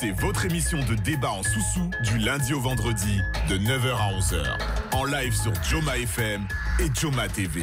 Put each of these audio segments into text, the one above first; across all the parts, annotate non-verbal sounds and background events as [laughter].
C'est votre émission de débat en sous-sous du lundi au vendredi de 9h à 11h. En live sur Joma FM et Joma TV.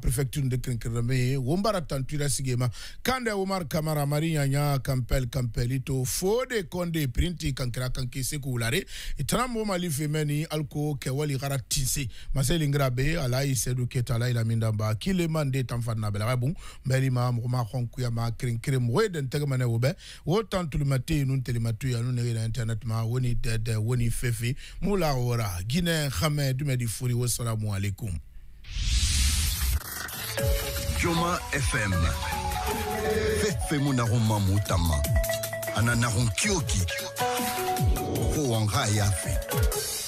préfecture de kinkirame wombara tantira sigema kande umar kamara mari kampel kampelito fode konde printi kankira kanki seku ulare itana mo mali alko kewali gara tinse maseli ngrabe sedu keta la mindamba kile mande tamfa na bela bun mbeli ma mo tegmane wobe wo tantul nun telimatu nun ne internet ma woni dede woni fefe mula ora gine khame dumedi furi wassalamu alaikum Joma FM. Fefemu na roma mutama. Ana na ronkioki. Ko wanga yafe.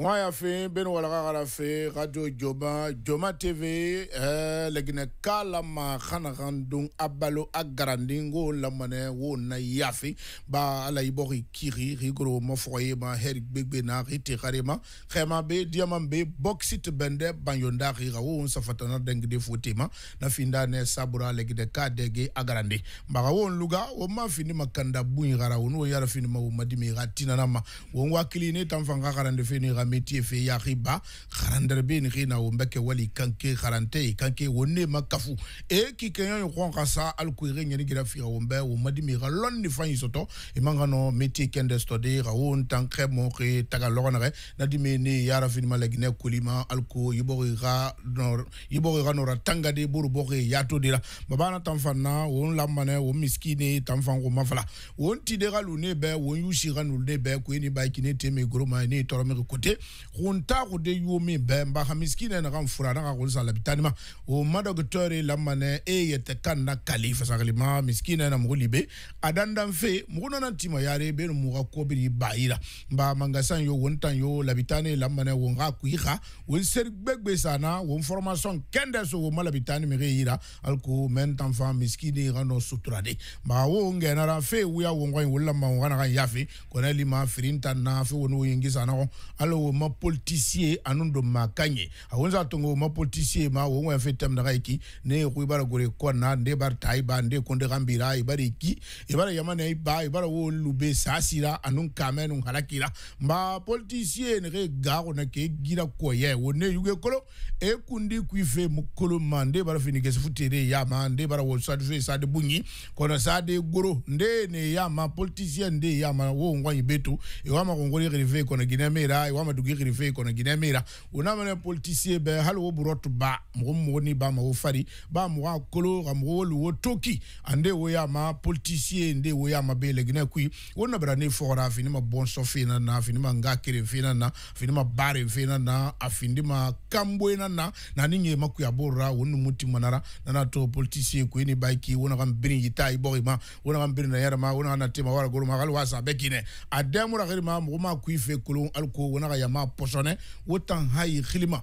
Moi, a fait Ben Walagara fait Radio Joma, Joma TV, euh, le Guinée Kalama, Khanakandung, Abalo, Agrandingo, Lamane, Wona Yafi, Ba, Alaibori Kiri, Rigoro, Mofoye, Ba, Herik Bigbena, Riti Karema, Khemabe, Diamambe, Boxit Bende, Banyonda, Rigao, Safatana, Dengde Fotima, Nafinda, Ne, Sabura, le Guinée Kadege, Agrandi. Baga, Won Luga, Woma, Fini Makanda, Buin Gara, Wono, Yara Fini Mauma, Dimi, Ratinanama, Won Wakili, Netan, Fanga, Garande, Fini, metier fe yariba kharandar ben khina o mbeke wali kanke kharante kanke wonne makafu e ki kenyo yon kasa al kuire nyani gira fira o mbe o madimi galon ni fanyi soto e mangano metier kende stode ga on tankre mo ke taga logonare na dimi ni yara fini malegne kulima al ko yibori ga nor yibori ga nora tanga de buru boke yato de la babana tamfanna on lamane o miskine tamfango mafala on tidera lune be on yushira nulne be ko ni ba kine teme gro ma ni toro me kote runtaxude yomi bemba xa miskine naxan furana xa xol salabitanima o madoctore lamane e yete kanna kali fasaxilima miskine na muxu libe a dandan fe muxu tima yare benu muxa kobiri bayira mba mangasan yo wontan yo labitane lamane won xa kui xa sana won kende so wo labitani mixe yira alko men miskine xano suturade mba wo ngenara fe wuya wonxoy wol lama won xana xan yafe lima firintan na fe woni wo yengisa alo wo ma politisie anu do ma kanye awonza tongo ma politisie ma wo ngwa fe tem daga ne ku ibara gore kona nde bar tai ba nde konde gambira ibara e iki ibara e yamane ba ibara e wo lube sasira anu kamenu halakira ma politisie ne ge ga na ke gira ko ye wo ne yuge kolo e kundi ku ife mukolo ma nde bara fini ke futere ya ma nde bara wo sadfe sade bunyi kono sade goro nde ne ya ma politisie nde ya ma wo ngwa ibetu iwa ma kongore rive kono ginamera iwa hamadu gigiri fe kono guinɛ mira o n'a mana politisie bɛɛ hali o burɔ ba mɔgɔ mɔgɔ ni ba ma o fari ba mɔgɔ a kolo ka mɔgɔ wolu wo toki ande wo ya ma politisie nde wo ya ma be le guinɛ kui o nabara ne fɔgɔra fini ma bɔnsɔ fe na na fini ma nga kere fe na fini ma baare fe na na ma kamboe na na na ni ɲe ma kui a borora o numu ti manara to politisie kui ni baiki wo na ka biri yita i ma wo na ka biri na yɛrɛ wo na na tema wara golo ma hali wasa a bɛɛ kinɛ ma mɔgɔ ma kui fe kolon aliko wo na yama pɔsɔnɛ wo tan ha ye xilima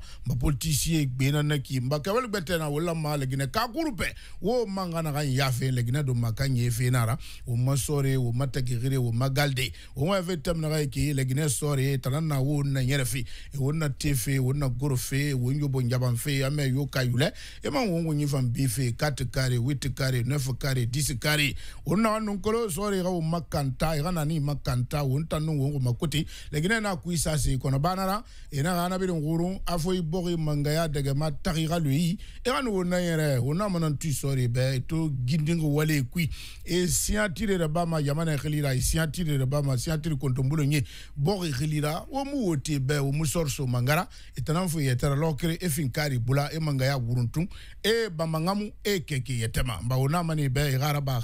gbena ne k'i mba kɛwale gbɛ tɛna o lama lɛginɛ kakuru pɛ wo man kana ka ya fɛ lɛginɛ do ma ka ɲɛ nara o ma sɔre o ma tɛgɛgɛre o ma o ma fɛ tɛmɛna ka ye k'i lɛginɛ sɔre tana na wo na yɛrɛ fɛ o na te fɛ na goro fɛ o ɲɔbɔ njaban fɛ amɛ yo ka e ma ŋo ŋo ɲifan bi fɛ kati kare witi kare nɛfu kare disi kare o na nunkolo sɔre ka o ma kanta i ka na ni ma kanta o ta nu o ma kote n'a ku i se kono banara ina e e ga na bidin guru afo i bogi mangaya daga ma taqiqa lui e kan wona yere wona manan tu sori be e to gindingo wale kui e siantire da bama yamana khilira e siantire da bama siantire konto mbulo nye bogi khilira wo mu wote be wo musorso mangara itanan fo yetara lokre e finkari bula e mangaya wuruntu e bamangamu e keke yetema mba wona mani be e gara ba e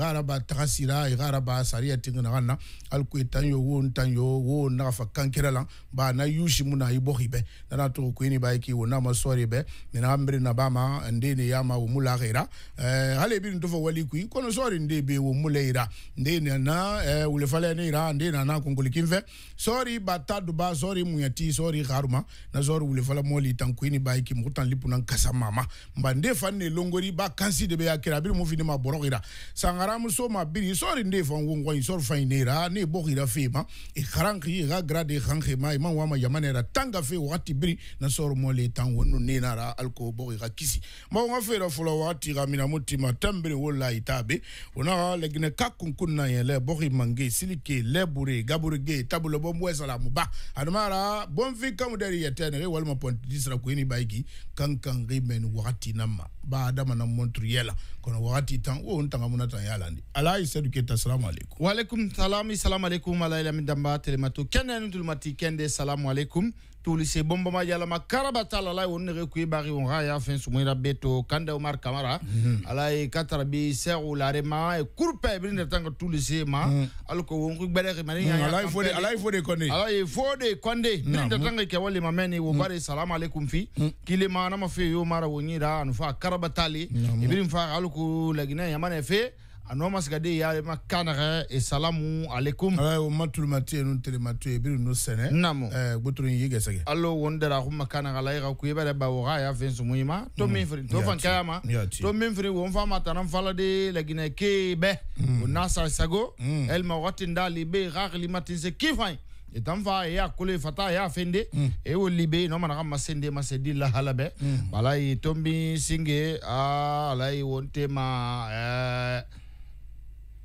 gara ba e gara sariya tingana ganna alku itanyo wo ntanyo wo nafa kankera yɛrɛ la ba na yushi mu na ibohi bɛ na na to kuini ba ki wo ma sori bɛ ni na mbre na ba ma nde ne ya ma mu la gira eh hale bi ndo fo wali kui kono sori nde be wo mu le nde ne na eh wule fale ne ira nde na na kongoli kinfe sori ba ta du ba sori mu yati sori garuma na sori wule fale moli tan kuini ba ki mu tan lipu nan kasa mama mba nde fan ne longori ba kansi de be ya kira bi mu fini ma boro gira sangara mu so ma biri sori nde fan wo ngoi sori fain ne ira ne bo gira fe ma e karanki ga e grade e kange ma ima wama yamanera tanga fe wakati biri na soro mwale tango nunena ra alko boki ka kisi ma wanga fe ra fula wakati ka mina mutima wola itabe unaka legine kakunkun na yele boki mange silike lebure gaburege tabulo bombwe salamu ba adumara bonfi kamu dari yetenere walma ponti disra kuini baiki kankange men wakati nama ba adama na montru yela kono wakati tango o muna tan ndi ala isedu salamu alaikum wa salami salamu alaikum ala ila midamba telemato kenya nutulmati wati kende salamu alaikum tulise bombama yalama karabata ala ye wonni nege kuye bari on ha y'a fɛn sumuira be to kande omar kamara mhm. ala ye katarabi sɛgu larema e kurpa e bini datanga tulise ma mhm. ala ko wonku gbɛdɛke mani mhm. ala ye fode konde ala ye fode konde bini datanga ke wali ma mɛni wo bari salamu alaikum fi kile ma nama fe yo mara wo nyira anu fa karabatali e bini fa ala ko lagina yamane fe a nɔɔ ma siga de ya ma kan nagɛ salamu alaikum euh, ala o ma tulumati nu telematu ye biri nu sɛnɛ namo gbotoro yi gɛsɛgɛ alo won dara ko ma kan nagala ka ku ibɛrɛ ba woga ya fɛn sumu yi mm. to min firi to fan kaya ma to min firi won fa ma tanan fala de laginɛ ke bɛ mm. o na sago mm. el ma watin dali be gagli matin se kifai itan fa ya kule fata ya fende mm. e woli be no mana kama sende masedi la halabe mm. balai tombi singe a lai wonte ma eh,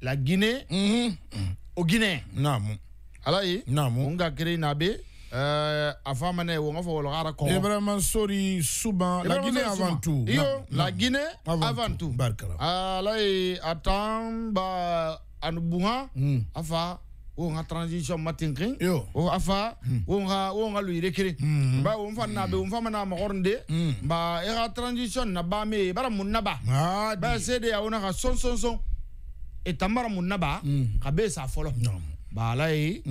la Guinée -hmm. au Guinée. Namu. Non... Namu. Unga kiri nabe. Euh, avant mané va fo eh, vraiment sorry eh, la guinée avant tout yo la guinée avant tout alay ba hmm. afa a transition matin yo afa wonga hmm. wonga hmm. ba won fa na won fa ba era transition na ba bara ah, ba ba c'est ya wona son son son e tambara mun naba ka be sa fɔlɔ bala ye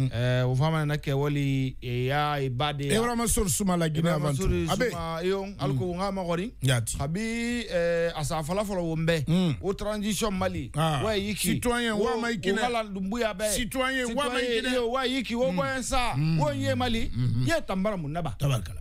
o fama nana kɛ wali ya i ba de ibrahimasori suma la gine avantu abe yon alko nga magori yati abi asa fala fala wo o mm. transition mali wa ah. yiki citoyen wa ma ikine wala dumbuya be citoyen wa ma ikine wa yiki wo boyensa wo ye mali mm. mm. ye tambara munaba tabarkala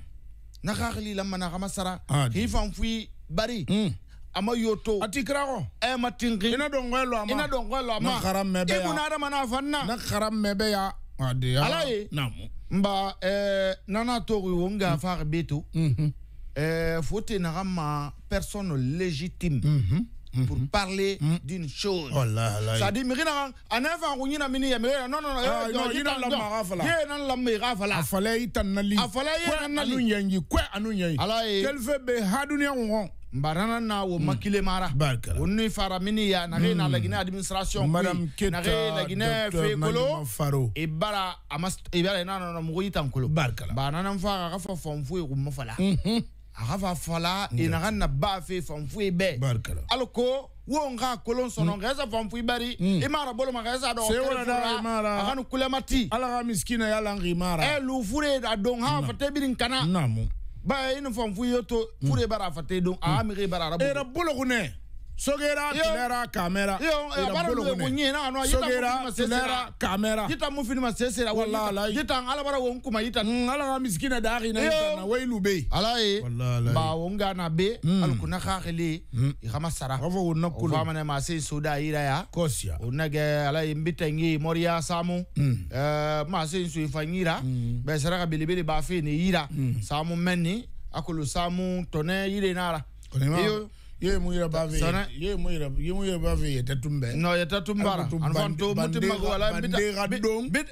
nakakili la mana kamasara hifanfui bari mm. ama yoto ati kirako e matinki ina dongwelo ama ina dongwelo ama na karamebe ya ibuna adama na fanna na karamebe ya adiya ala ye namu mba eh, nana togi wo nga mm. far beto mm -hmm. eh, fote nakama personne légitime mm -hmm. hmm. pour mhm. parler mhm. d'une chose. Oh Ça dit mais mirina anafa kunyina mini ya mais non non non ah, non. Il yina la marafala. Ye nan la Il y mirafala. Afala ita nali. Afala ye nan nali. Anu nyangi kwe anu nyangi. Ala ye. Kelfe be ou non? Barana na wo hmm. makile mara wonni fara mini ya na hmm. la lagine administration madame keta na lagine fe kolo faro Et bara amas Et bara na na mo yitan kolo barkala ba na na fa ka fa fon fu ko agafa fala inaga na bafe famfui be alko wo nga kolon sono mm. ngeza famfui bari mm. imara bolo magaza do sewona da imara aganu kulemati ala ga miskina yala ngimara e eh, lu fure da don ha fate birin kana namu ba ina famfui yoto hmm. fure bara fate don hmm. a amire bara rabu era eh, bolo kune sogera tulera kamera eh, sogera tulera kamera yita mu fini ma sesera wala yita ala bara won kuma yita mm, ala ga miskina da na yita na wailu be ala ye ba won ga na be mm. al kuna khakhili mm. i khama sara wafo wuna kulu wafo wana masi suda soda ira ya kosya wuna ge ala imbita ngi mori ya samu eh, masi insu se su ifanyira bilibili ba ni ira samu meni akulu samu tone yire nara iyo ye muira bave sana ye muira ye muira bave yetatumbe no yetatumbara anfanto mutima wala bita bit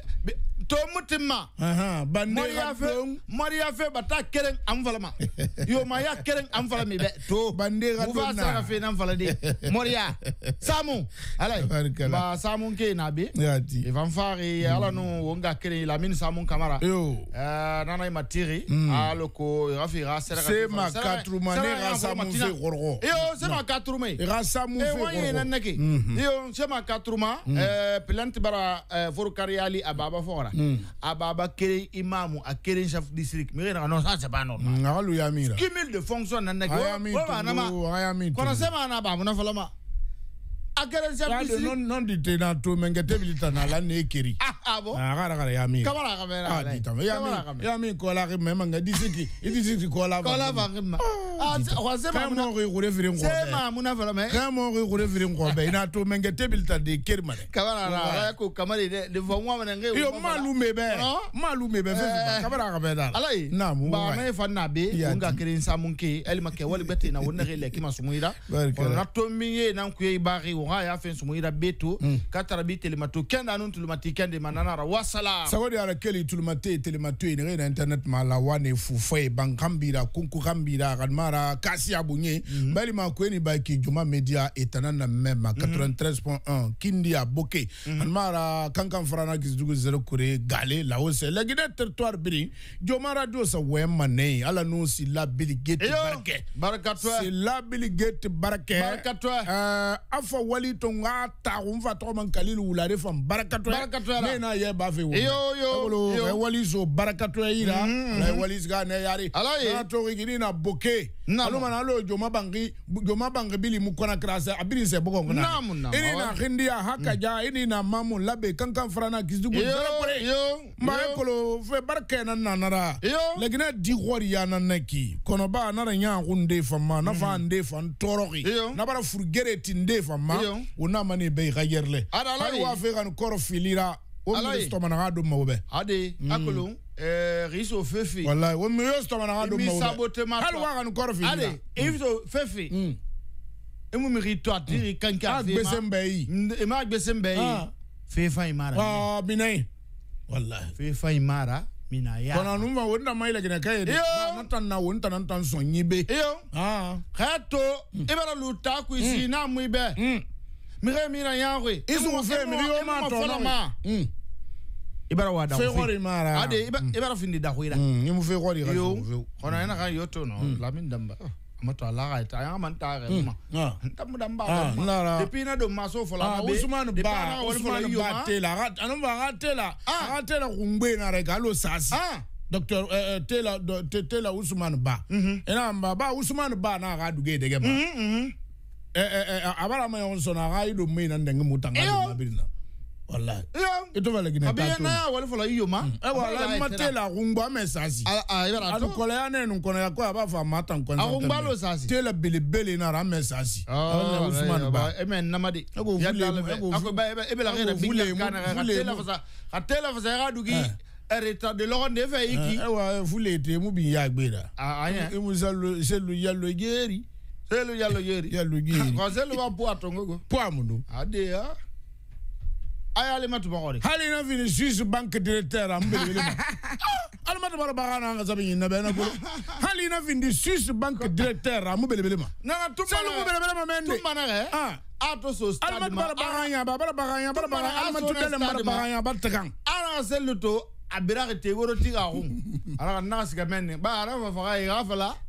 to mutima mariya fe bata keren an falama [laughs] yo maya keren an falami be to bandera dona uva sara fe nan falade mariya [laughs] samu alai ba samu ke na be yati e van fare mm. ala no wonga keren la min samu kamara yo eh, nana e matiri mm. alo ko rafi ra sera se ma katru manera samu fe gorgo yo se ma katru me ra samu fe gorgo e nan nake yo se ma katru eh, mm-hmm. ma mm-hmm. eh, plante bara foru kariali ababa fora Hmm. ababa kelen imam a kelen chef district mairie na non ça c'est pas normal ngalu ya mira cumul de fonction na na ko ba na ma ko na sema na ba na fala a kɛra sɛpisi non non di te na to mɛ nkɛ de kiri ma dɛ kabala la a ko kamali dɛ de be n ka kiri n samu ke ɛlima kɛ wali bɛ ha ya fen sumu ira beto mm. katara bi telemato kenda nun tulumati kende mananara wasala sago de keli tulumate telematu internet ma la wane fufai bankambira kambira kanmara kasi abunye mm. Mm-hmm. bali ma kweni ba ki juma media etana na mema 93.1 kindi ya boke mm. Mm-hmm. anmara kankan farana zero kure gale la ose la gida territoire bri joma radio sa wema ne ala si la billy gate barke barakatwa si la bili gate eh, afa wali to nga ta umva to man kalilu ulare fam barakato barakato ne na ye ba fe wo yo yo e wali zo barakato ira na wali zga ne yari ala ye na to gini na boke alo mana alo joma bangi joma bangi bili mu kona krasa abiri se bogo na nam nam ini na hindia mm. ja ini na mamu labe kankan frana kizugu yo yo mare kolo fe barke na nanara yo legina di gori ya na neki kono ba na ra nya gunde fam mm. na fa ande fam toroki na bara furgere tinde fam u n'a ma ni bɛɛ y'i ka yɛrɛ lɛ hali waa fɛ ka nin kɔrɔ filira o miiri sɔmanaga don mɔgɔ bɛ. a de mm. akolo eh, riso fefe. walayi o miiri sɔmanaga don mɔgɔ bɛ. imi sabote ma fa hali waa ka nin kɔrɔ filira. a de mm. riso fefe. e mun bɛ k'i to a ti k'i kanke a fɛ ma. a gbese bɛɛ ye. i ma gbese bɛɛ ah. ye. fefa in mara. ɔ ah, minɛ in. walayi. fefa in mara. mina ya kona numa wonda maile kina kai de nanta na wonta nanta sonyi be yo ah hato ibara luta ku isi na mu ibe mire mina ya we isu e e fe mi yo ma to ma ibara wada fe gori mara ade ibara e mm. findi da hoira ni mu fe gori yo kona ina kan yo to no mm. lamin damba oh. moto alaxayta a yaxaman ta xerma ntamdam mbaxema depuis na ɗom ma so folausumane bausumane tela anova axa tela axa ah. tela xungbena rek alo sasi ah. docteur eh, eh, tela tela usumane ba mm-hmm. enamba ba usumane ba na axa duge dege ma mm-hmm, mm-hmm. eh, abarama yaxon sona axa i ɗom mayna ndenge mutanga mabirina wala i t'o fɛlɛ gine t'a to n'a y'a wali fɔlɔ i yo ma ɛ wala i ma te la kunba mɛ saasi ali kɔlɔya ne nin kɔnɔya ko a oh, b'a fɔ a ma ta nin kɔnɔya tɛ kunba lo saasi te la belebele in na a mɛ saasi ɔ usumani ba e mɛ namadi e ko fule e ko fule e bɛ la yɛrɛ bi la kan na ka te la fasa ka te la fasa e ka dugi ɛrita de lɔgɔ de fɛ i ki. ɛ te mu bi y'a gbe la. a yɛ emu selu selu yalo yeeri. selu yalo yeeri. yalo yeeri. ya. ay alimatu bagore hali na fini suisse banque directeur am bele bele alimatu bara baga na nga sabi nyina bena ko hali na fini suisse banque directeur am bele ma na tumba salu bele bele mende tumba na eh ah ato so stade alimatu bara baga ba bara baga nya bara baga alimatu dele bara baga nya bara ara seluto abiraka te woro tiga hum ara na siga ba ara fa faga ya fala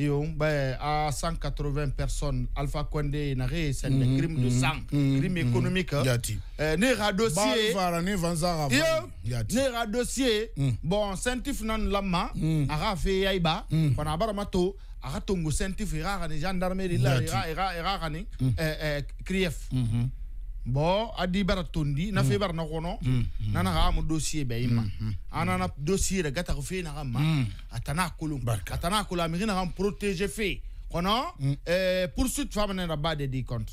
il y a 180 personnes alpha condé c'est sende mm-hmm, crime de mm-hmm, sang mm-hmm, crime économique ne hein. euh, ra dossier ne ra dossier mm. bon sentif non lamma mm. ara fe yayba kona mm. barama to aga tongo sentif ira gendarmes gendarmerie la ira ira ira gani euh, euh, krief Bon, adi bara tondi na fe mm. bar na gono nana mm, mm. ga mo dossier be ima ana dossier ga na ma atana protéger kono euh femme na ba de compte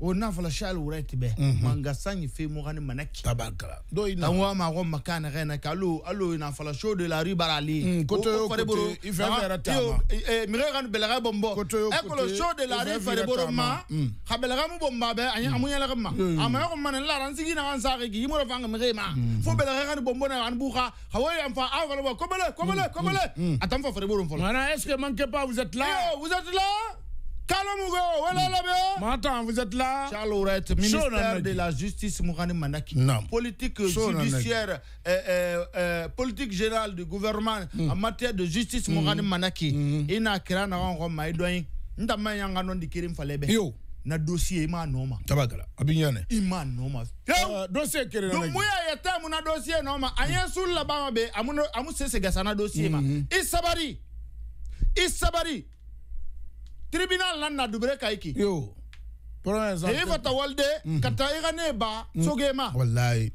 o nafala shal uretibe be -hmm. mangasanyi fe mogane manaki tabakala do ina anwa ma go makana gena ka lo alo ina fala show de la rue barali mm, kote o fare boro ife vera e mire gan belaga bombo e ko lo show de la e rue fare e boro ma ha mm. belaga mu bomba be anya amunya mm. la ma ama mm. ko man la ran sigi na gan sa gi mo fanga mire ma fo belaga gan bombo na an buha ha wo am fa awala ko bele ko bele ko bele atam fa fare boro fo mana est ce que manque pas vous êtes là vous êtes là Kalamougo, voilà là-bas. Maintenant, vous êtes là. Charles Ouret, ministère de la Justice, Mourani Manaki. Non. Politique judiciaire, euh, euh, euh, politique générale du gouvernement mm. en matière de justice, Mourani mm. Manaki. Mm. Il n'a qu'à n'a pas maïdoin. N'a pas de Kirim Falebe. Yo. Na dossier ima noma. Tabagala. Abignane. Ima noma. Uh, dossier kere na. Dumuya yete muna dossier noma. Ayen mm. sul la bama be. Amu amu sese gasana dossier ma. Mm-hmm. Isabari. Isabari. tribunal nan na dubure ka iki yo province e fata walde mm -hmm. kata iga ne mhm. sogema wallahi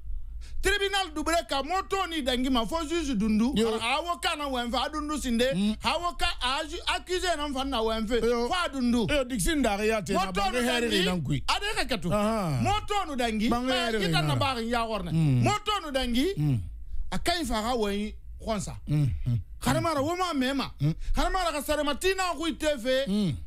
tribunal dubure ka moto ni dangi ma fo juge dundu awo kana wenfe adundu sinde mm. awo ka aju accuse nan fan na wenfe fo adundu yo dixin da ya te na ba heri nan ade ka katu uh -huh. moto nu dangi kita na ba ya gorne mhm. moto nu dangi mm. akai fa ga wani khonsa mm. mm. harmara wo ma mema harmara mhm. ka sare matina ku mm.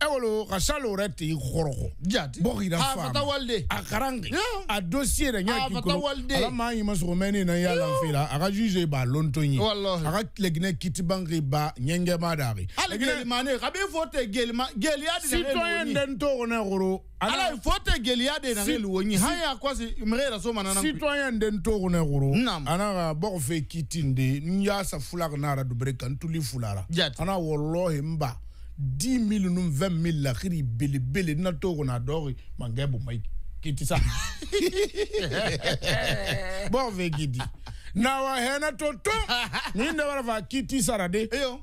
ewolo ka salo yɛrɛ tigi kɔrɔkɔ jati bɔkira faama walide a karange a dossier yɛrɛ ɲa k'i kolo ala maa ɲi ma sogo mɛni na y'a lanfe la a ka juge b'a lonto ye a ka kiti kitibange ba ɲɛngɛma da be hali gelima ne ka b'i fɔ te gelima geliya de citoyen den to kɔnɔ koro ala fo te geliya de na gelu wonyi haya kwasi mrera so manana citoyen den to kone goro ana ga bo fe kitinde nya sa fula na ra do bere kan tuli fulara ana wallahi mba 10 000 ninnu 20 000 lahiri belebele na to kɔnɔ a dɔw mankɛ bomayi kiti sa bɔn fɛ kiti na wa hɛnɛ to tɔn nin de b'a fɔ kiti sara de. eyo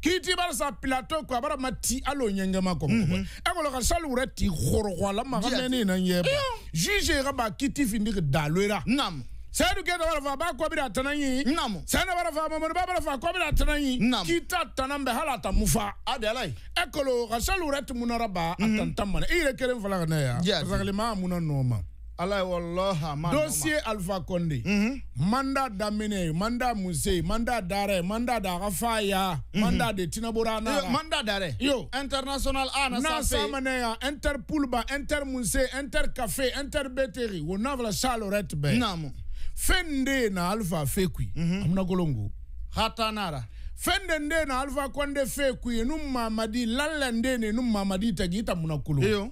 kiti b'a sa pilato ko a b'a ma ti hali o ɲɛngɛma kɔn e kɔni ka sali wɛrɛ ti hɔrɔgɔlama ka mɛnni na ɲɛ ba juge ka ba kiti findi ka daloera. naamu. sɛdu keta bara fa ba kɔbira tana yi naamu sɛna bara fa mamadu ba bara fa kɔbira tana yi naamu kita tana bɛ hali a ta mufa adala yi ɛkolo ka sali wɛrɛ ti munna raba mhm. a tan tan mana i yɛrɛ kelen fala ka na yan pasakele maa munna nɔ ala ye walahi a ma nɔ ma dossier alpha kɔnde mhm. manda daminɛ manda muse manda darɛ manda da a ka fa ya mhm. manda de tinabora a n'a la manda darɛ yo international a na sa fe n'a sa ma ne yan inter pulba inter muse inter o n'a fɔra sali wɛrɛ ti bɛɛ naamu fen nde na alfa fekui mm -hmm. amuna golongo hatanara fende nde na alfa konde fekui num mamadi lalla nde ne num mamadi tagita muna kulo Eyo.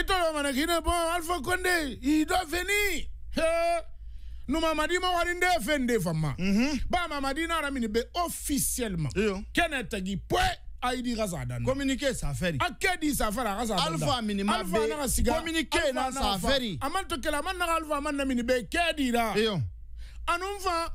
ito lo manakine bon alfa konde il doit venir hey. numa madima wari nde fende famma mm -hmm. ba mamadina ramini be officiellement Eyo. kene tagi poe Razadan. ka sa dan A ah, sa dit sa fara à Razadan alfa alpha minima alpha na cigare. communiquer na sa feri amanto kala man na alpha man na minibe kedi là. eyo eh, anumfa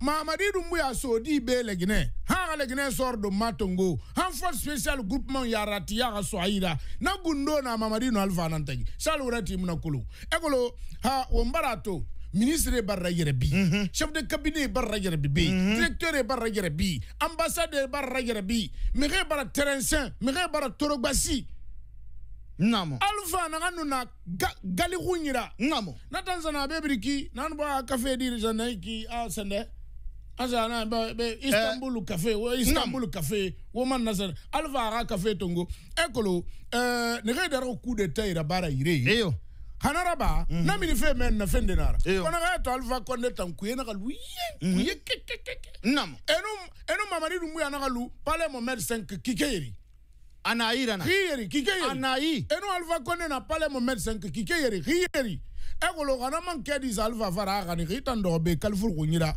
mamadidu mbu ya sodi be legine ha le legine sort de matongo han for special groupement Yaratia ratia ga swahira na gundo na mamadidu alpha nan salurati mna kulu egolo ha wombarato ministre ye mm-hmm. chef de cabinet ye baara mm-hmm. directeur ye baara yɛrɛ bi ambassade ye baara yɛrɛ bi mege namo alfa nanga nuna ga, gali kunyira namo na tanzana bebiriki nanu ba cafe diri jana iki a sende na be, be eh. istanbul cafe wo istanbul cafe wo man na alfa aga cafe tongo ekolo eh, nege daro coup de taille bara ire eyo eh hanaraba mm -hmm. na mini fe men na fende nara kona ga to alfa konde tan kuye na galu mhm. ye ke ke ke ke nam eno eno mamari rumu ya na galu pale mo med 5 kikeri anayi rana kikeri kikeri anayi eno alfa konde na pale mo med 5 kikeri kikeri e golo kana man kedi alfa fara ga ni hitan do be kalfur kunyira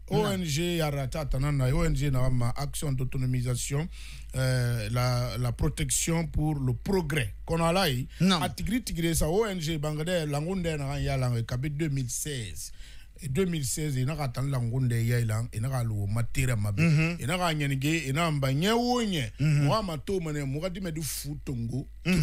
ONG Yarata ONG Action d'autonomisation, eh, la, la, protection pour le progrès. Qu'on a là, à Tigri ça ONG Bangladesh, l'angonde ya lang, 2016. 2016 a il tan langunde ya Lang, d'autonomisation. ina tongo mhm.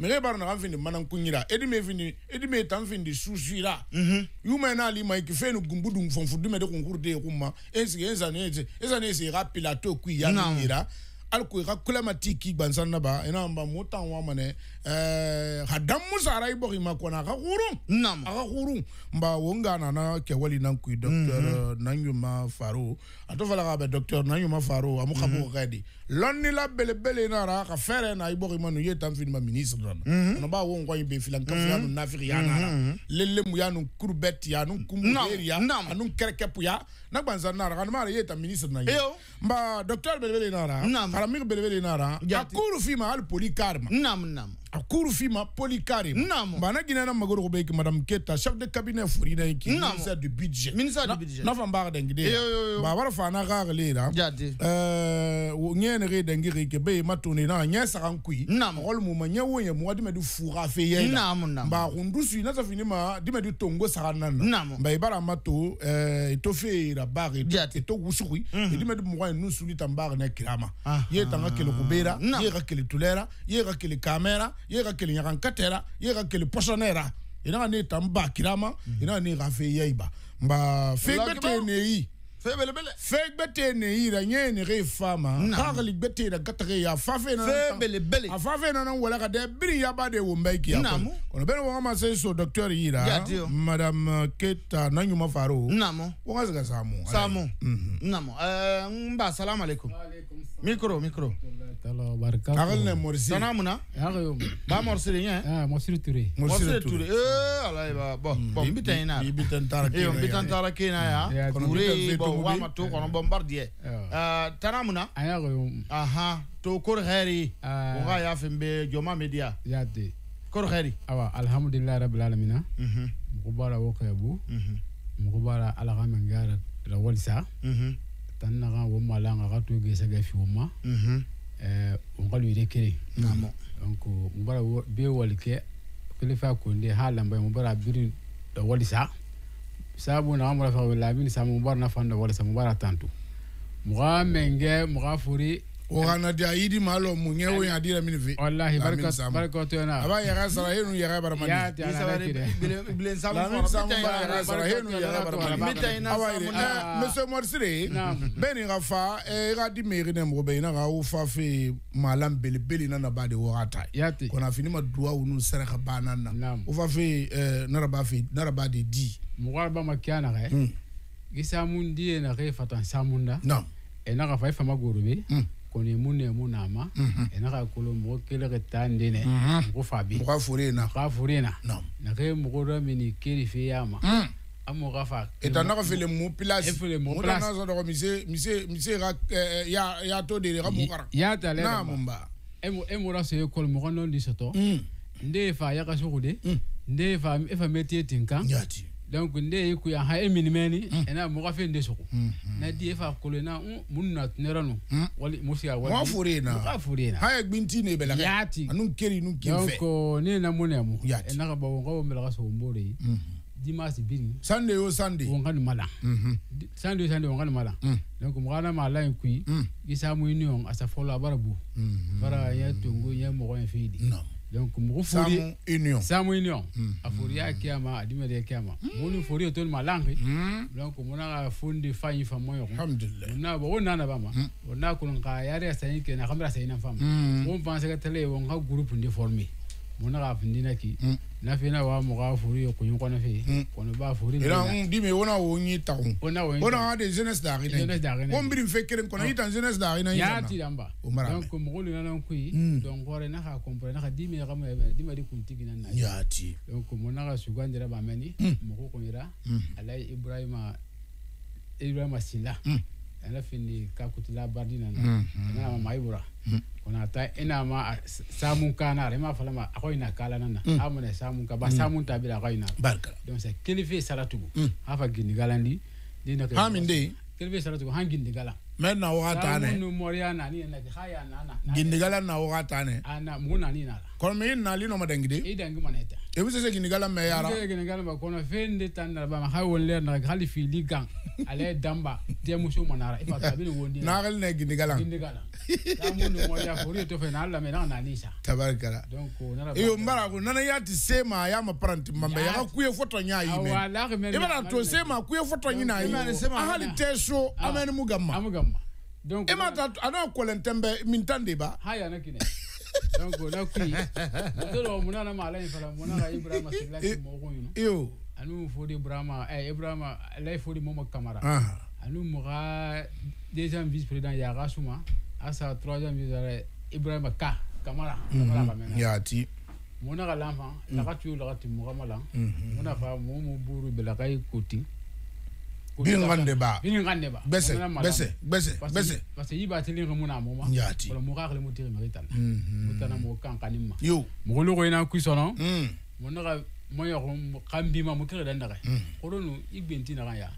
mege bara na kamfindi mana kunyira edi me findi edi me tan findi susira mhm yuma na ali mai ki fenu gumbudu mfonfu dume de konkurde kuma ensi enza ne enzi enza ne ensi ra pilato ku ya nyira alko ra kula matiki gbansan na ba ina mba mutan wa mane hadam eh, musa rai boki makona aga gurung nam aga gurung mba wonga na ke wali nan kui mhm. docteur eh, nanyuma faro ato fala ga be docteur nanyuma faro amu khabo mhm. gadi lonni la bele bele na ra ka fere na iboki manu ye tam film ministre na mhm. no ba won ko be filan ka fiya na fi ya na lele mu ya nu kurbet ya nu kumuri ya anu kerkep ya na gbanza na ra ma ye tam ministre na ye mba docteur bele bele na ra karamik bele bele na ra akuru fi ma al polikarma nam nam akuru fima polikare bana ginana magoro kubeki madam keta chef de cabinet furina ki ministre du budget ministre du budget na famba dengi de ba war fa na gaga lera euh ngene re dengi re ke be e matuni na nyesa kan kui rol mu ma nyawo ya mu adime du fura fe ye ba rundu su na tafini ma dime du tongo sarana ba ibara e mato euh e to fe ra ba re to wusuri mhm. dime du mu nu suli tambara na kirama ah. ye tanga kele ah. kubera ye ra kele tulera ye ra kele kamera yega kele nyakan katera yega kele posonera ina ne tamba kirama ina ne rafe yaiba mba fekete nei febele bele fek bete ne ira nye ne re fama kagli bete da katake ya fafe na febele bele a fafe na na wala kada biri ya ba de wombe ki ya namu kono bene wa ma sai so docteur ira madam keta na nyuma faro namu wa ga ga samu samu namu eh mba assalamu alaikum micro micro tala barka kagal ne morsi sanamu na ya ga yo ba morsi ne eh morsi ture morsi ture eh ala ba bon bon bitan ina bitan tara ke ya bitan tara ke na ya kono bitan wa ma to kono eh. bombardier uh, eh. ah, taramuna aya go aha to kor khairi uh, eh. wa ya fembe joma media yate kor khairi awa alhamdulillah rabbil alamin mhm mugubara wokabu mhm mugubara alaga mangara rawalsa mhm tanna ga wo malanga ga to gesa ga fi woma mhm eh on kalu ire kere namo donc mugubara be walke kele fa ko nde halamba mugubara birin rawalsa sabu na amra fa wala bin samu barna fa na wala samu bara tantu muga menge muga furi wogana ah, eh, di a yidi maa lɔ mun ɲɛ o yan a dira min fɛ walahi barikatɔna a b'a yaga sara e nu yaga baramanibilen samuara sara e nu yaga baramani monsieur morisire bɛɛ nin ka fa i ka di meeri nɛ mɔgɔ bɛ i na ka o fa fɛ maa lan belebele na na ba de waga ta kɔnafini ma duwawu n'u sera ka ban na na o fa fɛ eh, naraba fɛ naraba de di mɔgɔ araba ma kɛ a na kɛ gisamu di ye na kɛ fatan samu da na e na ka e fa e fama gorobe hmm. kɔni mun ne mun mhm. n'a ma ɛnɛ ka kolo mɔgɔ kelen ka taa n den dɛ mɔgɔ mhm. fa bi mɔgɔ foro in na mɔgɔ foro in na na mɔgɔ dɔ min ni kiri fɛ y'a ma mhm. a mɔgɔ ka fa e ta nɔgɔ fele mu place e fele place mun nana sɔrɔ mise mise mise ka eh, ya ya to de ka mun kara ya ta lɛ na ba e mo e mo ra se kɔli mɔgɔ nɔ di sɔtɔ mm. n den fa ya ka sogo de mm. n den fa e fa mɛ tiɲɛ ten kan donc nde ye kuya ha e mini meni hmm. ena moga fe nde soko hmm, hmm. na di e fa kolo na mun na tunera no wali mo sia wali mo fure na mo fure na ha e gbinti ne bela ka yati anu keri nu donc ne na ena ka ba ka so o sande won ka mala mala donc mo kana mala en kui isa asa folo abara bu bara ya tongo ya mo en fidi non donc mɔgɔ fori samu union samu union mm. a fori y'a hmm. kɛ ma a de kɛ a ma mɔgɔ ni fori ye tolu ma lanke donc mɔgɔ n'a hmm. ka foni de fa in fa mɔ n'a bɔ o n'a na ba ma o n'a kɔnɔ ka yari ya sanyi na kamara sanyi na fa ma mɔgɔ pan sɛgɛ tɛlɛ ye o ka groupe de former mɔgɔ n'a ka fini na ki hmm. On wa mɔgɔ furu ye kunɲɔgɔn fɛ kɔni b'a furu ni na fait mi wona wo nyi ta wona wo wona de jeunesse da rina jeunesse da rina fe keren ta jeunesse da rina ya damba donc hmm. na na na donc na ba hmm. ko hmm. ibrahima ibrahima sila ana fini ka kutila bardina mm-hmm. mm-hmm. na mm -hmm. ina ma maibura mm kuna ta ina ma samun kana re ma fala ma akoy na kala mm. na mm. na mm. amune samun ka ba mm. samun tabira akoy na barka donc c'est kilifi saratugu mm. hafa gindi galandi dina ke hamin de kilifi saratugu han gindi gala men na wata ne moriana ni na haya na na gindi gala na wata ne ana mun ni na kono mi na lino noma dangi de i dangi mana ta e bi sese ginigala mɛ yara e ginigala ma kono fɛn de ta nara ba hali wolo lɛ nara hali fili gan ale damba denmuso ma nara e fa [laughs] ta bi ni wondi na hali ne ginigala ginigala ta mun ni mɔja fo olu to fɛ na lamɛ na nani sa tabarikala donc nara ba iyo n bara ko nana ya ti se ma ya ma paranti ma mɛ yaga kuye fɔtɔ ɲa yi mɛ i bɛna to se ma kuye fɔtɔ ɲina yi a hali tɛ so amɛ ni mu gamma donc i ma ta a n'a kɔlɛn tɛnbɛ min tan de ba ha yana donc nakui [laughs] motelo munana mala fala munana ibrahima siglaki mogo yino iyo anu fodi ibrahima eh ibrahima lay fodi momo kamara anu ah. muga deuxième vice président ya gasuma asa troisième vice président ibrahima ka kamara mhm. kamara kamena yati munaka lafa lakati yo lakati muga mala munafa momo buru belaka ikoti bin gande ba bin gande ba bese bese bese bese parce que yiba tele ngi muna moma njati wala mu xaxle mu tere meritan mu tana mo kankani ma mhm. yo mu lo ko ina ku sono mu mm. naga mo yo ko kambi ma mu kere dan daga ko do nu igbenti na ya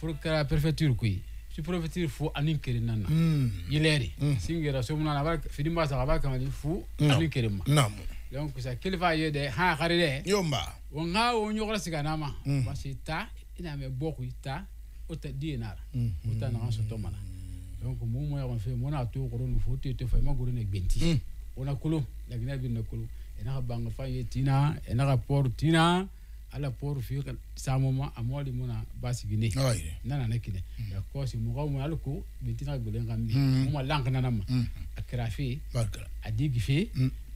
furu kara prefecture ku su prefecture fu anin kere nan na yileri singira so mu na ba fidimba sa ba kamali fu anin kere ma nam donc sa kilifa ye de ha xari de yomba wonga wo nyogora sigana ma parce ta ina me boku ta uta dinar uta mhm. na so mana donc mo mo fe mo na to ko fo te fa ma gore ne gbenti ona kulu la gina bin mhm. na kulu ena ga banga fa ye tina ena por tina ala por fi ka samo ma amoli mo na kine ya ko si mo ga mo ala ko betina gbelen ga mi mo ma lank na a ma akra fi fe adigi fe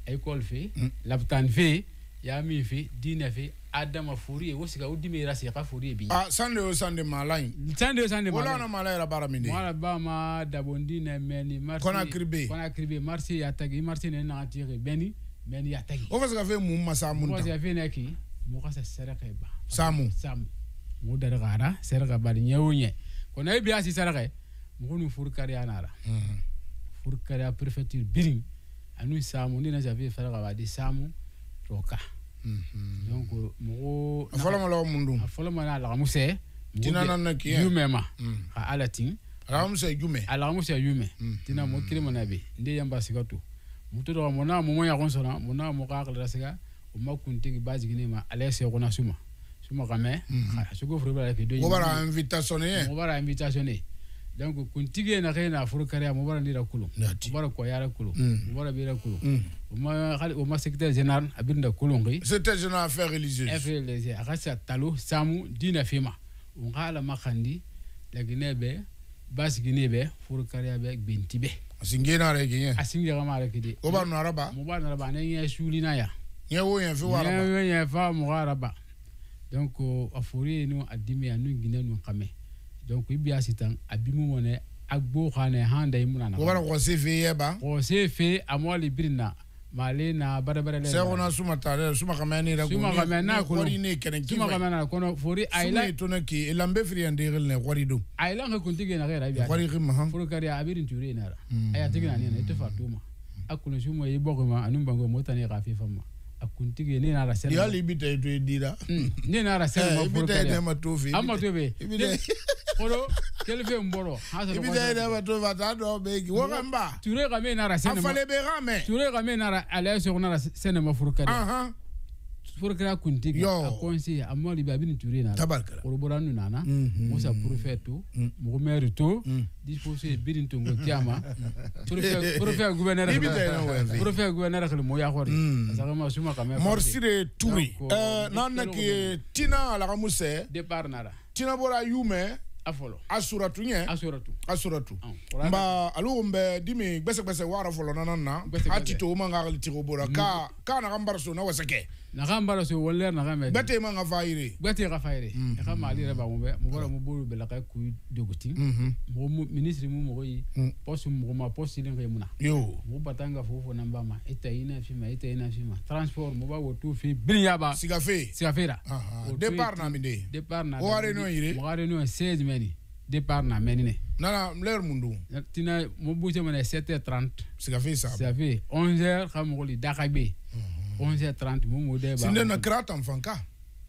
école fe laptan fi ya mi adama fori ye o siga o dimi yɛrɛ siga bi. sande o sande maala sande o sande maala in. wala maala baara min de ye. ba ma dabondi na mɛ ni. kɔnakiri bɛ yen kɔnakiri bɛ yen i marisi nɛni n'a tigi bɛɛ ni mɛ ni o ka fɛn mun masa mun ta. o ka fɛn nɛ kin mɔgɔ ka se sɛrɛ saamu saamu mɔgɔ dara ka ara sɛrɛ ka bari ɲɛ o ɲɛ kɔnɔ e bi a si sɛrɛ mɔgɔ ni furu kariya n'a la. furu kariya préfecture birin ani saamu ne na se ka fɛn fɛrɛ ka ban a di saamu tɔ kan. Mhm. donc mɔgɔ a fɔlɔ ma lawa mun don a fɔlɔ ma n'a lagamusɛ dinana na kiyɛ jumɛn ala tin alagamusɛ jumɛn mhm. tina mɔ kiri mana be n de yan ba siga to muto dɔ mɔ n'a mɔmɔ ɲagon sɔnna mɔ n'a mɔ k'a kalada siga o ma suma suma ka mɛn mhm. sogo foro donc kuntigi ye naka ye na furu kariya mo bara ndira kulu mo bara ko yara kulu mo mm. bara bira kulu mm. ma hali o ma secrétaire général a birinda kulun ki secrétaire général affaire religieuse affaire religieuse a ka sa talo samu dina fima o ka ala ma kandi lagine bɛ basigine bɛ furu kariya bɛ gbenti bɛ a singena re ki ye a singira ma re ki de o ba nara ba mo ba nara na ya ye wo ye fi wa ra ba ye ye fa mo ra donc a furu ye no a dimi a no gine no kame donc i biya sitan abimu wone agbo khane handa imuna na wala ko sefe yeba ko sefe amwali birna male na barabara le sego na suma tare suma kamani ra suma kamana ko ni ne kene ki suma kamana ko fori ayla suma to na ki lambe fri ande gel ne wari do ayla ko kunti gena gera biya wari khim ha fori kari abirin ture na ra aya tigina ne ne te fatuma akulu suma yibo ko ma anumba ngo motane ga fifa ma a kuntigi ne n'a rasɛli ma hali i to dira hmm. ne n'a rasɛli ma foro kɛlɛ i bi ta i to fɛ an to fɛ i foro kɛlɛfɛ n bɔrɔ i bi ta i nɛma to fɛ a t'a dɔn bɛ yen wo ka n ba ture ka min n'a rasɛli ma a falen bɛ kan mɛn ture ka min n'a ra ale sɔgɔn n'a rasɛli ma foro kɛlɛ furkira kuntigi a conseiller a mali be abini ture na tabarkala korobora nu nana musa profeto to disposé mm. birin to ngo tiama profet gouverneur profet gouverneur ya khore saka ma suma kame morsire touré euh nana tina ala kamuse départ nara tina bora yume afolo asuratu ɲɛ asuratu asuratu nba alu bɛ dimi gbɛsɛgbɛsɛ wara folo nana na hati to man ka hakili tigi bora mm. ka ka na ka na wasakɛ naxa mbara so woleer naxa me gbete ma nga fayire gbete xa fayire e xa maali reba mube mu bara mu bolu bela kay kuy dogoti mo mu ministre mm. mu mo yi poste mo ma poste lin muna yo mu batanga fofo na mbama eta ina fima eta ina fima transport mu ba wotu fi brinya ba siga fe siga fe ra départ na minde départ na o are no yire mo are no 16 meni départ na meni ne nana l'heure mundu tina mo buje mena 7h30 siga sa siga 11h xa mo li dakagbe 11h30 mo mo de ba sinde kratam fanka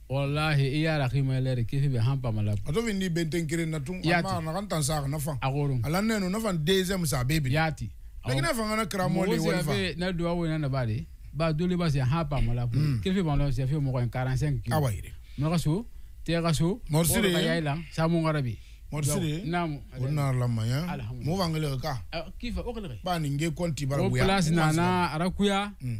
wallahi iya ra khima lere kifi be hampa mala ato vindi benten kire na tun amma na kan tan sa na fan agorum alanne no na fan deuxième sa baby yati lakini fan na kramo le wala fan na duwa wona na bade ba dole ba se hampa mala kifi ba no se fi mo ko 45 kilo awaire mo ka so te ka so morsire ya ila sa mo ngarabi morsire namu wona la maya mo wangele ka kifa okele ba ninge konti bara buya place na na arakuya hmm.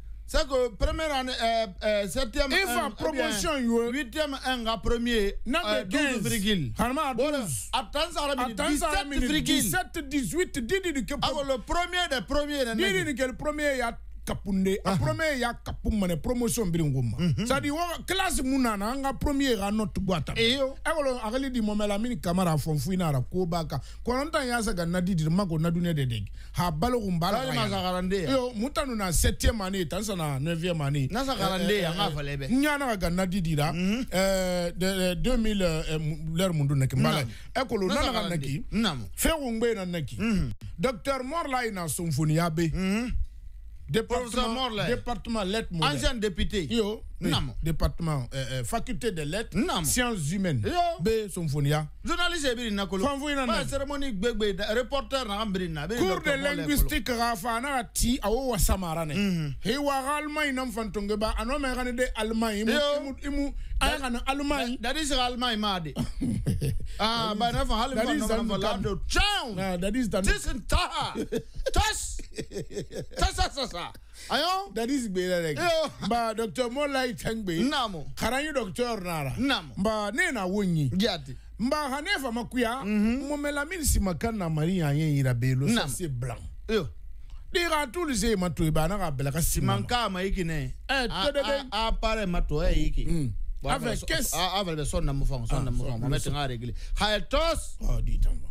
c'est que première année euh, euh, septième année a promotion yo huitième un ga premier na euh, de 12 virgule harma 12 attends ça 17 virgule 17 18 didi que le premier des premiers dit, que le premier il y a kapunde uh -huh. a mhm. premier y'a kapu promotion biri ngo ma mm -hmm. sadi wa classe mun nana an premier ka not tugu eh e a ta eyo ekolo akili di mɔmɛ la mini kamara fɔn fu ra ko b'a kan kɔnɔntan y'a sɛ ka nadi diri ma ko nadunɛ de degi ha balo kun b'a la ka yɛlɛ yo mun ta nuna septième année tan sana neuvième année nasa karande an ka falɛ bɛ n y'a eh, eh, na ka nadi dira mhm. deux mille l'heure mun do nɛki n b'a la ekolo n'a ka nɛki fɛn kun gbe na nɛki docteur mort la ina sonfoniya be mhm. département département lettre ancien député département euh, euh, faculté des lettres sciences humaines yo journaliste nakolo cérémonie reporter na ambiri cours de linguistique ti ne mhm. he wa allemand. Il fantonge gane de imu imu [laughs] ah, ah, that is ah is [laughs] ayo dadis gbela rek mba docteur mola itangbe namo haranyu docteur nara namo mba nena wonyi jati mba hanefa makuya mm -hmm. momela min simakan na mari anye ira belo ça c'est blanc yo dira tulu se matu ibana ka bela ka simanka ma ikine eh to de a pare matu e iki mm. avec qu'est-ce avec son na mo fon son na mo fon mo mettre en régler ha tos oh dit tamba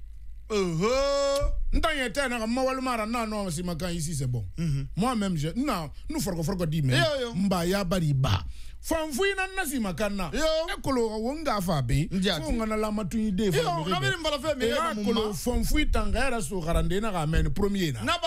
ntanye tɛ na ka ma walima ara n'a nɔn si ma kan ici c'est bon moi mhm. même je na nu foroko foroko di mɛ n ba y'a bari ba fanfuyi na nasi ma kan na e kolo wo n k'a fa be fo n kana lama tun i den fana kolo fanfuyi tan ka yɛrɛ e so karanden e na k'a mɛn ni premier na n'a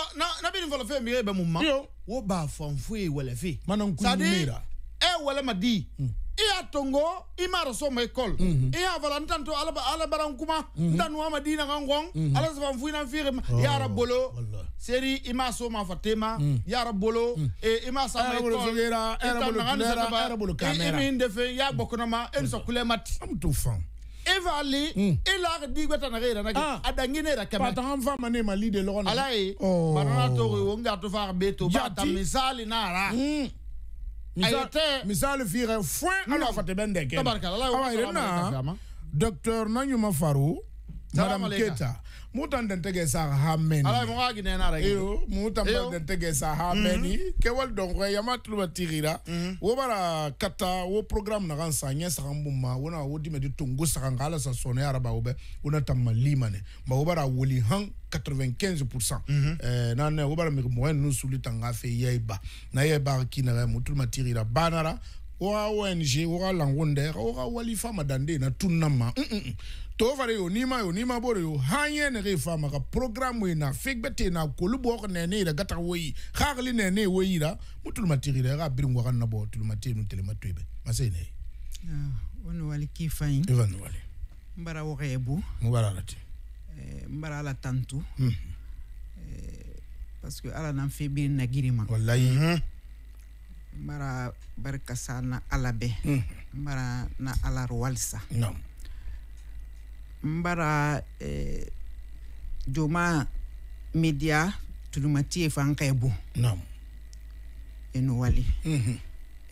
bɛ nin fɔlɔ fɛn min ye bɛ mun ma wo b'a fanfuyi wɛlɛ fe mana n kun mera e wɛlɛ ma di hmm. i y'a tongo i m'a raso ma école mhm. i y'a vala n tanto ala baran kuma n tan nuwa ma diina oh, kan kɔn ala saba n fuina fiire ma yara bolo seri i m'a so ma fa tema mhm. yara bolo mhm. e, i m'a sa eh, ma école i tan nanga ni sakaba eh, i min de fɛ i y'a gbɔ kɔnɔma e ni sɔ kulɛ ma ti an t'o faamu evali mm. ilaka e digweta nake ira nake ah. adangine ira kema patanga mfama ne malide lona alai e, oh. banana to wonga to far beto bata misali nara mm. ayete virer fire fuen ala fate bende ke tabarkala ala wa non? docteur nanyuma faru madame keta mutan den tege sa hameni ala mo agi nena rek yo mutan ba den tege sa hameni mhm. ke wal don ko yama tuluba tirira mhm. wo bara kata wo program na kan sa nya sa mbuma wona wo di medi tungu sa kan ala sa sone araba wo be wona tamma limane ba wo bara woli han 95% euh nan wo bara mi mo en nu suli tanga fe yeba na yeba kinara mutulma tirira banara wa ONG wa langonde wa wali fama dande na tunna mm -mm. mm tovare yo nima yo nima boro yo hanye ne ge fama ka program we na fik bete na kolu bo ko ne ne ira gata we khagli ne ne we ira mutul matiri ira ga birin wakan na bo tul matiri mutul matwebe masene ah wono wali kifain ivan e wali mbara wo gebu eh, mbara lati mbara la tantu hmm. Eh, parce que ala nan fe birin na girima wallahi mbara barka sana alabe hmm. mbara na alar walsa non mbara eh, joma media tulumati ye fan ka bon nam eno wali mhm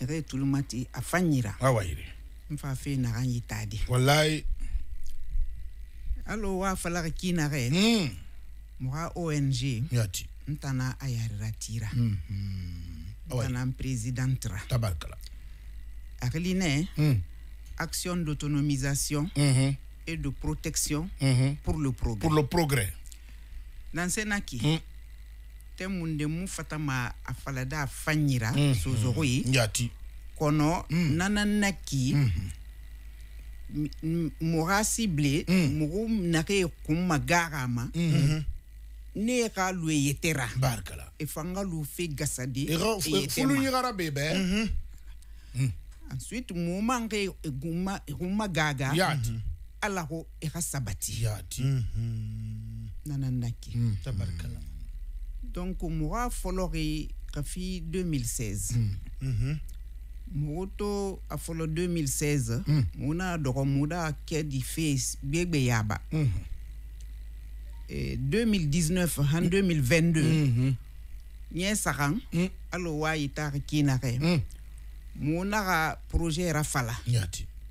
ere tulumati afanyira awaire mfa fe na ganyi tadi wallahi alo wa fala ki na re mm mwa ONG yati ntana ayarira tira mm-hmm. mm -hmm. ntana presidentra tabarkala akili ne action d'autonomisation mm et de protection mhm. pour le progrès. Pour le progrès. Dans ce naki, mm. mun de fatama fata ma a falada yati nananaki mora ciblé, si mm. nake ye kun ma ne ye ka lu yetera barikala e fanga lu fe gasadi. E e e fulu ɲagara be bɛ ensuite mou man ke guma gaga yati mm-hmm. Mm-hmm. Mm-hmm. donc mɔgɔ folori 2016 moto moto a folo 2016 di face bebe yaba 2019 en 2022 mm -hmm. nye kinare projet rafala,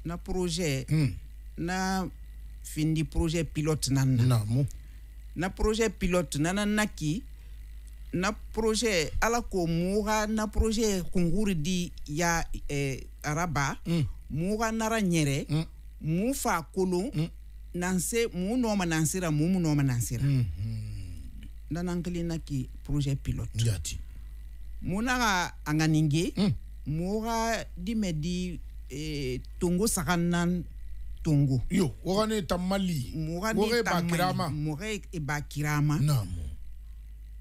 na projet mm. na findi projet pilote nanna na na projet pilote nana naki na projet ala ko muga na projet kunguri di ya eh, araba mm. muga nara nyere mm. mu fa kolon mm. nanse mu noma nansira mu mu nɔma nansera mm -hmm. nanan kelen na ki projet pilote jati mu na ka a ka mm. mu ka dimɛ eh, tongo saga nan Togo. Yo, wogane ta Mali. Wogane ta Mali. Mwore e bakirama. Namu.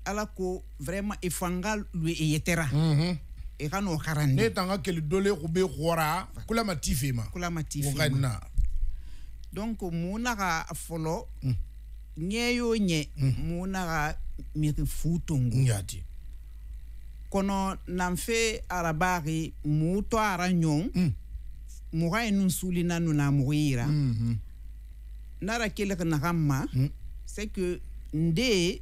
Ala ko vraiment e fanga lui e yetera. Mhm. E kanu karande. Ne tanga kele dole kube khora kula matife ma. Kula matife. Wogane na. Donc muna ka folo mm. nye yo nye mm. muna ka miri fu Togo. Ngati. Kono nanfe arabari muto ara nyong. Mm moga e suli na nuna a mogo yira mm-hmm. nara kele ga naga mma se ke nde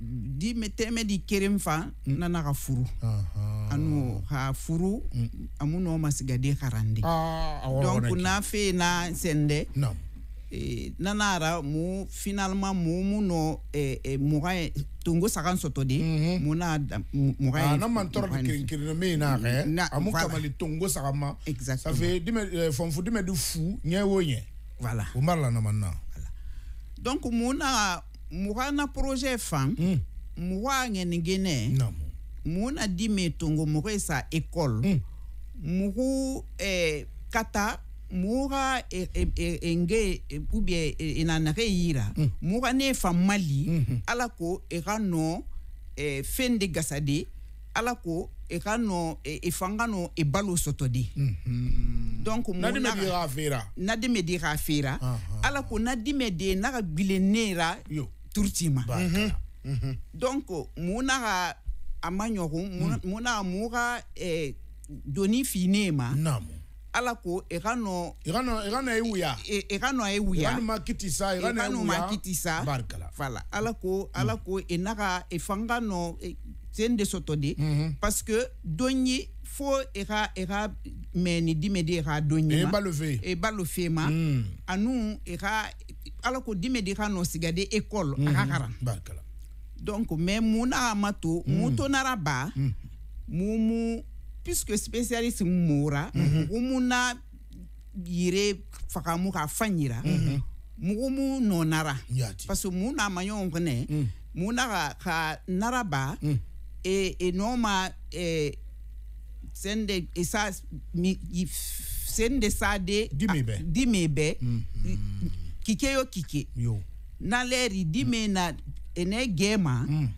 di meteme di kerem fa mm. nana ka furu Aha. anu ka furu mm. amuno masigade karande ah, donc na fe na sende no. e, nana ara mu finalement mu muno e, e, muga e, tungu sakan soto de mm -hmm. muna muga e ah, na man toro e de kirin kirin me na ka amu kamali tungu sakama exactement ça fait dime euh, fonfu dime du fou nyewo nye voilà o marla na manna voilà donc muna muga na projet fan muga ŋɛnigɛnɛ mu na di me tongo mugu sa école hmm. mugu eh, kata muga e, eh, e, eh, e, eh, nge ubie enanage yira muga hmm. ne fa mali mm -hmm. ala ko e ka nɔ eh, fɛn de gasa alako ala ko e e fan ka nɔ e balo sɔtɔ mm -hmm. donc nadime de k'a feera nadime de k'a feera ala ko nadime de n'a ka gwilen ne ra turuti ma mhm. mhm. donc mun na ka a ma ɲɔgun mun na doni finne ma alako ko i ka nɔ i ka nɔ i kiti sa i kiti sa barikala voilà alako ko ala ko mm. e na ka i fan ka nɔ sen parce que doni fo era era i ka mɛ ni ma e balo e balo fe ma mm. anu era ala ko dime di ka nɔ sigade ekɔli mm -hmm. a ka mhm. kara donc mɛ mun n'a ma to mun to nara ba mun mu puisque spécialiste mora mugu mu na yire fagamu ka fa ɲira mugu mu nɔnara parce mu n'a ma ɲɔgɔn kɛnɛ mhm. mun na ka ka nara ba mhm. e, e ma e sende e sa de dimi bɛ dimi bɛ kike yo kike yo na leri di me na ene ge ma mm.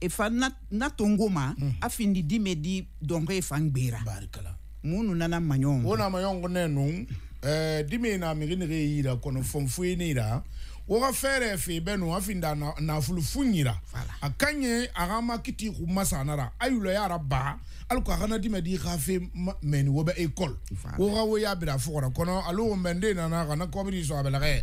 e fa na, na tongo ma mm. afindi di me di dongo e fa ngbera barikala munu nana manyongo ona manyongo nenu eh di na miri nire yira kono fomfu yira woga fɛɛrɛ fe bɛ no afinda nafolo fu ɲira a ka ɲɛ a ka ma kiti ku masanara ayula yara ba ali ko a kana dimɛ di ka fe mɛni wo bɛ ekɔl woga wo y'a bira fɔgɔra kɔnɔ ale wo mɛnde nana kana kɔbiri sɔ a bɛ lagɛ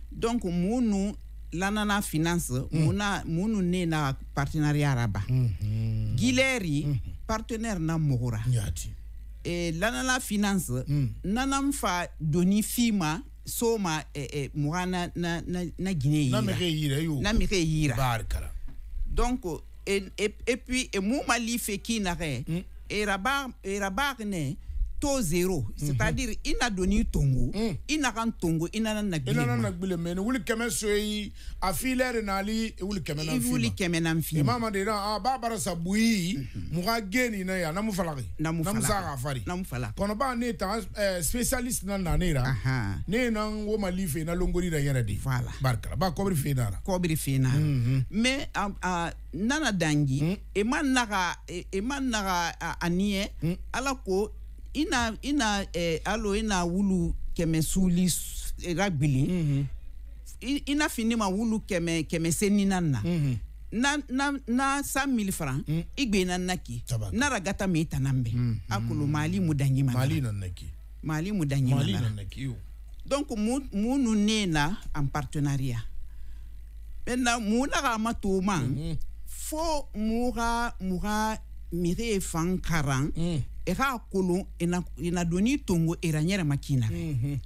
donc monu lanana finance mm. sommes partenariat raba mm hmm. hmm. partenaire na et lanana finance hmm. nanam fa doni fima soma e, na, na, na, na guinée na donc et et puis e mali et raba Et ne to zero mhm. c'est-à-dire mm i na doni tongo mm. i na kan tongo i na gbilema i nana na gbilema ni wuli kɛmɛ so yi a fii lɛri naali i wuli kɛmɛ na nfima i wuli kɛmɛ na nfima imama de na a ba bara sa buyi muga geni na ya na mu falaki na mu falaki na mu sa ka fari na ne ta eh, euh, spécialiste na na ne ra uh -huh. ne na n wo mali fɛ na longori da yɛrɛ de voilà barika ba kɔbiri fɛ na ra kɔbiri mm -hmm. mais a uh, uh, nana dangi mm. e man naga e, e naga a, a niyɛ mm. ala ina ina eh, alo ina wulu kɛmɛ suuli eh, ragbili mm -hmm. ina fini ma wulu kɛmɛ kɛmɛ seni na na mm -hmm. na na na san mili faran mm. i gbe na naki na ragata mi tana mbɛ mm. a kolo maali mu da ɲima maali na naki maali mu da ɲima maali na naki yo donc mu mu nu ne na en partenariat maintenant mu na ka ma to ma mm -hmm. fo mu ka mu ka mire fan karan mm. efa kolo ina, doni tongo era makina mm -hmm.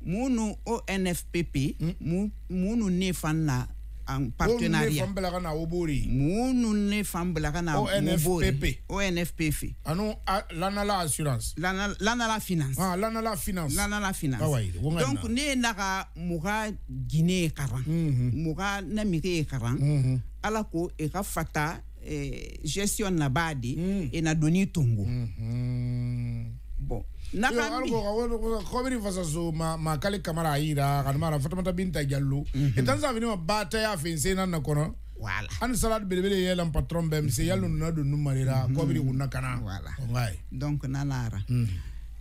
munu onfpp mm -hmm. munu ne kana oburi en partenariat munu ne kana bilaka na onfpp onfpp anu lanala assurance lanala, lanala finance ah, lanala finance la finance ah, ouais, donc ne naka muga guinée karan mm -hmm. muga karan mm -hmm. e ka fata eh, gestion na badi mm. inaduni tungu mm -hmm. bon nakamikobirinfasasoma makali kamara ayira kanimara fatamata binta jallu mm -hmm. itan savini wa bata ya fense nan na kono wala ani salad belebele yelan patron bɛ mise mm-hmm. yalo nuna don nu marira kobiri mm-hmm. kunna kana wala donc nalara mm -hmm.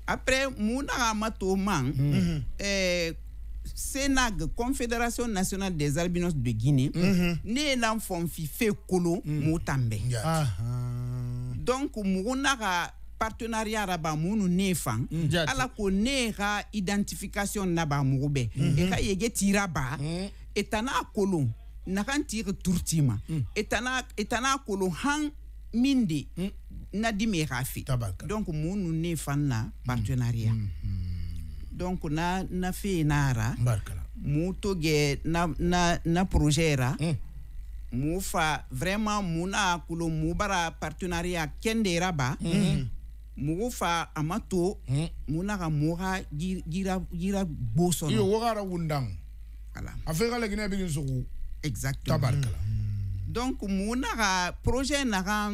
après mu naga ma to man mm -hmm. eh, CENAG Confédération Nationale des Albinos de Guinée mhm. ne ye lan fɔnfife colo mun donc mɔgɔ partenariat ra b'a nefan, ne mm. ala ko identification na et mɔgɔ bɛɛ ba etana tana nakan tiri turti mm. e tana e kolon han mindi, mm. donc mounou nu partenariat donc na na feenara mu toge na na na projera mm. mu fa vraiment mu na kulo mu bara partenariat kendera ba mm fa a ma to mm. mu na ka mu ka jira jira bo sɔnɔ. wo wagara wundang. ala a fɛ ka laginɛ bi nin sogo. exactement tabarikala. Mm. donc mu na ka projet na ka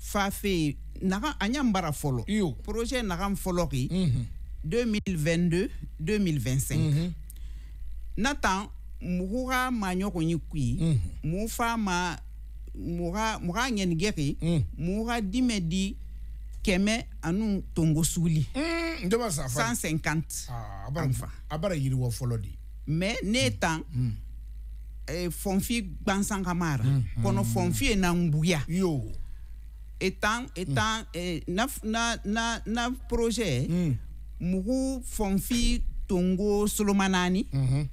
fa fɛ na ka an y'an bara fɔlɔ. iyo projet na ka fɔlɔ kɛ. Mm -hmm. 2022-2025. Mm-hmm. Nathan, Moura mm-hmm. ma ma mura mura nyen moura mm. mura di kɛmɛ anou tongo 150. Ah, n b'a yiriwa yo. Etant, etant, mm. eh, na na na na projet. Mm. mugu fɔnfi tongo solomanani mm -hmm.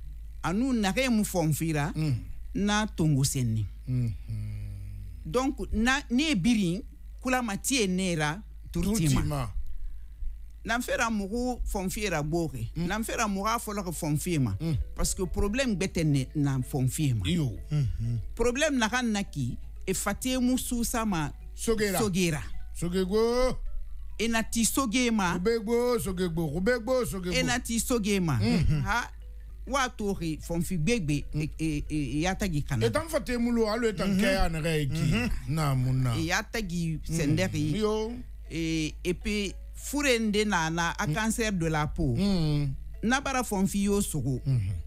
anu nage mu fɔnfira mm. na tongo senni mm -hmm. donc na ne ye biri kulama ti ye ne ra turutima n'an mugu fɔnfiye ra gboo mm. n'an fɛra mugu a fɔlɔ kɛ ma mm. parce que problème gbɛ ne na fɔnfiye ma -hmm. problème na ka na ki e fatiye mu susa ma sogera sogera sogego e na ti soge e ma o be gbo soge gbo o be gbo soge gbo e na ti soge e ma ha wa to re fɔnfi gbegbe e, e, e, e ya tagi kana. e t'an fɔ te mulu hali e t'an kɛ yan nɛgɛ ye ki mm-hmm. na mun na. e ya tagi sɛndɛri. Mm-hmm. yo. ee et puis fure in de nana a mm. cancer de la peau. Mm. n'a bara fɔnfi y'o sogo. Mm-hmm.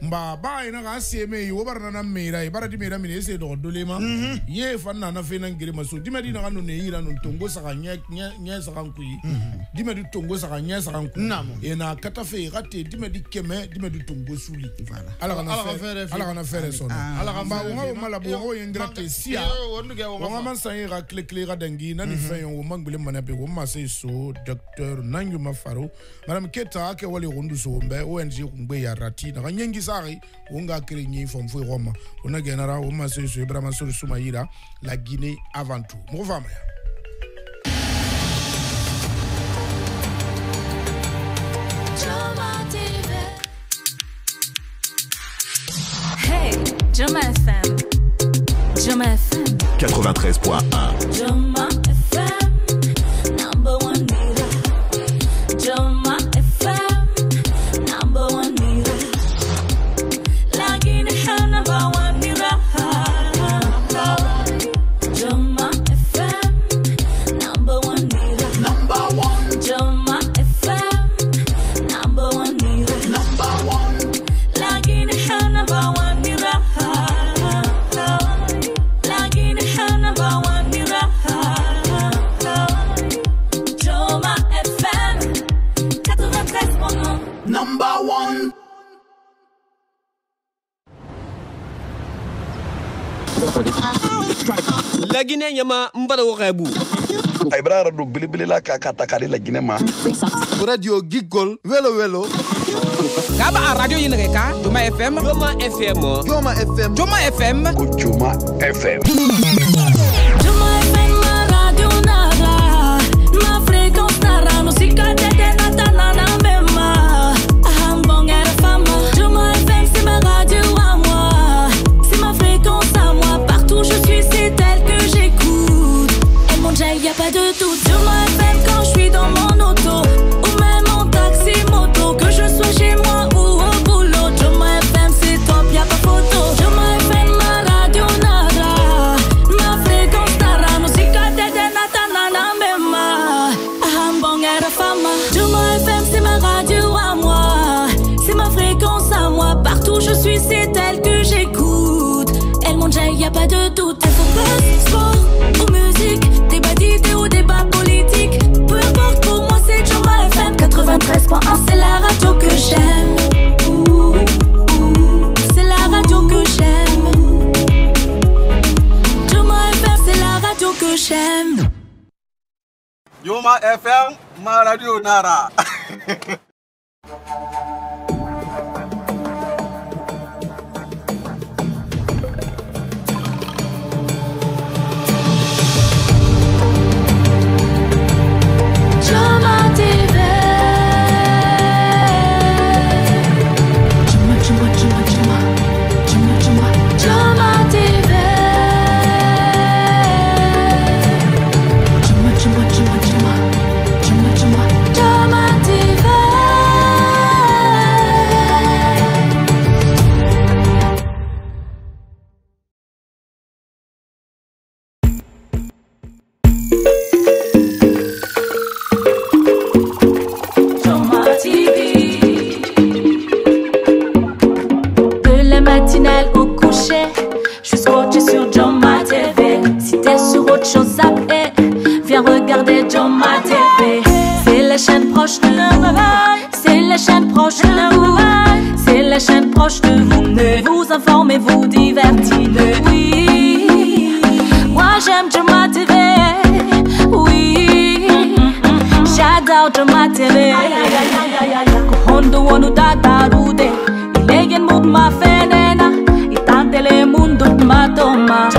mba ba yena ka seme ye wo bara nana mera ye bara di mera mine ese dogo dole ma mhm. ye fa nana fe nan gere ma so di medi naga no ne yira no tongo saka nye nye nye saka nku yi mhm. di medi tongo saka nye saka nku namo ye na kata fe ka te di medi keme di medi tongo suli ala kana fere ala kana fere so ah. ala kana ba wo ma wo mala bo wo ye ngira te sia wo ma man san ye ka kle kle dangi na ni mhm. fe yo wo mangbele mana pe wo ma se so docteur nanyu mafaro madam keta ke wale rundu so mbe ong kungbe ya rati na nyengisa Sari o nga kere ɲi fɔ foyi yɔrɔ ma o na gɛnɛra ma se so sur sori suma yira la guinée avant tout mɔgɔ faamuya Hey, Joma FM. Joma FM. 93.1. xeebu ibra yɛrɛ don belebele ka ka ta kari laginɛ ma radio gigol welo welo k'a a radio ɲinɛgɛ kan joma fm Juma fm Juma fm Juma fm Juma fm [laughs] Je de tout quand je suis dans mon auto ou même en taxi moto que je sois chez moi ou au boulot Je m'appelle FM c'est top y pas photo Je ma FM ma radio nada ma fréquence tara musica de nana fama FM c'est ma radio à moi c'est ma fréquence à moi partout je suis c'est elle que j'écoute elle monte y a pas de tout Hein, c'est la radio que j'aime. C'est la radio que j'aime. Yuma FM, c'est la radio que j'aime. Yuma FM, ma Nara. [laughs] tele Kuhondo wonu tatarude Ilegen mut fenena. Itantele mundut matoma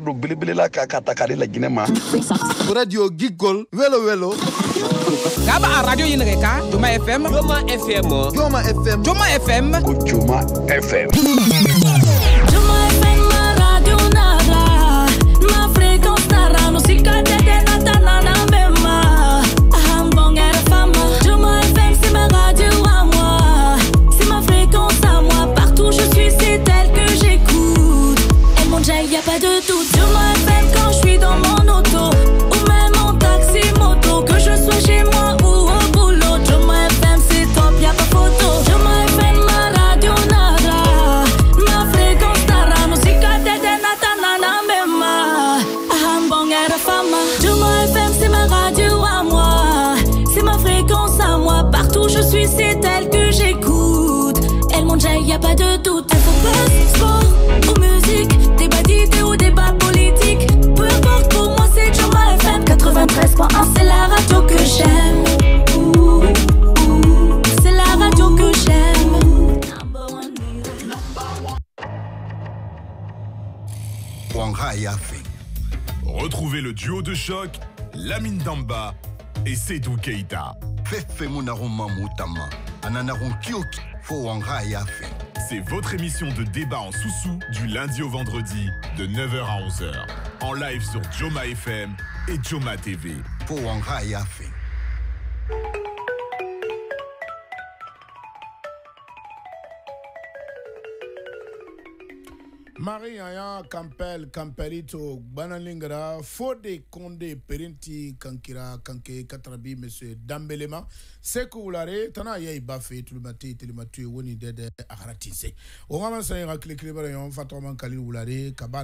don belebele ka ma radio gigol welo welo k'a a radio ɲini ka fm Juma fm Juma fm Juma fm fm pas de doute, il faut pas sport ou musique, débat d'idées ou débat politique. Peu importe pour moi, c'est ma FM 93.1, c'est la radio que j'aime. C'est la radio que j'aime. Retrouvez le duo de choc, Lamine Damba et Sedou Keita. Fefe Mounarou Mamoutama, Ananarou Kyok, Fouangra Yafe. C'est votre émission de débat en sous-sous du lundi au vendredi de 9h à 11h. En live sur Joma FM et Joma TV. Pour mariya ya kampel kampelito banalingra fode konde perinti kankira kanke katarabi monsieur dambelema seku tana ya bafe tulumate telematu woni dɛdɛ a o ŋa ma sɛn ka kilekile bara yɔn kali wulare ka ba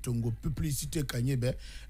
tongo publicité ka ɲɛ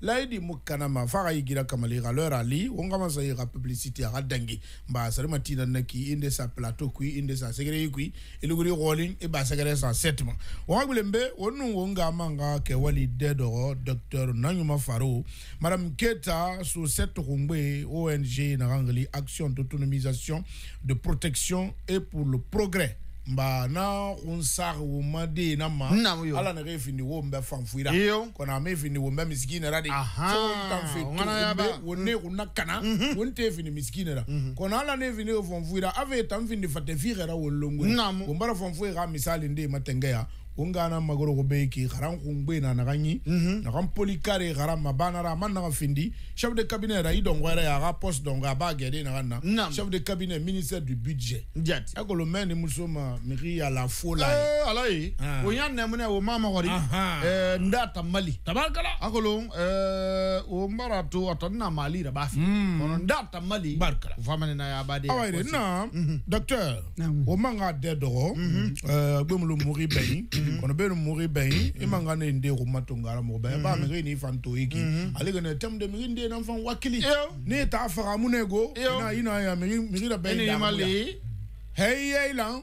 bɛ ma fa ka yi gira kamale ali o ŋa ma sɛn publicité a ka dange mba sarima tina inde sa plateau kui inde sa segere yi kui iliguri ɣɔlin ba sɛgɛrɛ san sept o ŋa Onu nun o nga man ka kɛwali dɛ dɔgɔ faro madame keta sosɛ togongbe ong nagangeli action d'autonomisation de protection et pour le progrès mba na kunsaki womade na ma ala na ke fini wo mbɛ fanfuira kɔni a me fini wo mbɛ misikine mm. mm-hmm. ra de tanfe wo ne kunna kana wo n te fini misikine ra kɔni ala ne fini wo fanfuira a fe tan fini fatɛ fi kɛra wo longo wo n bara misali n de ungana magoro go be ki kharan khungbe na naga nyi mhm. naga poli kare kharan mabana ra man naga findi chef de cabinet ra idon ngwara ya ga poste donga ba gede na na chef de cabinet ministère du budget jet ako lo men musoma miri ya la fola eh alai o yan na mune o mama gori eh ndata mali tabarkala ako lo eh o mbara to atanna mali ra bafi kono ndata mali barkala famane na ya bade awaire na docteur ah o manga de dogo mhm. eh gbemulu muri bayi mhm. Mm-hmm. kono ɓe no muri bayi imanga mm-hmm. e ne nde ko matto ngara mogo bayi ba mi ni fan to yiki ale gane tem de mi nde nan fan wakili ne ta faga mune go ina ina ya mi mi da bayi da mali hey hey lan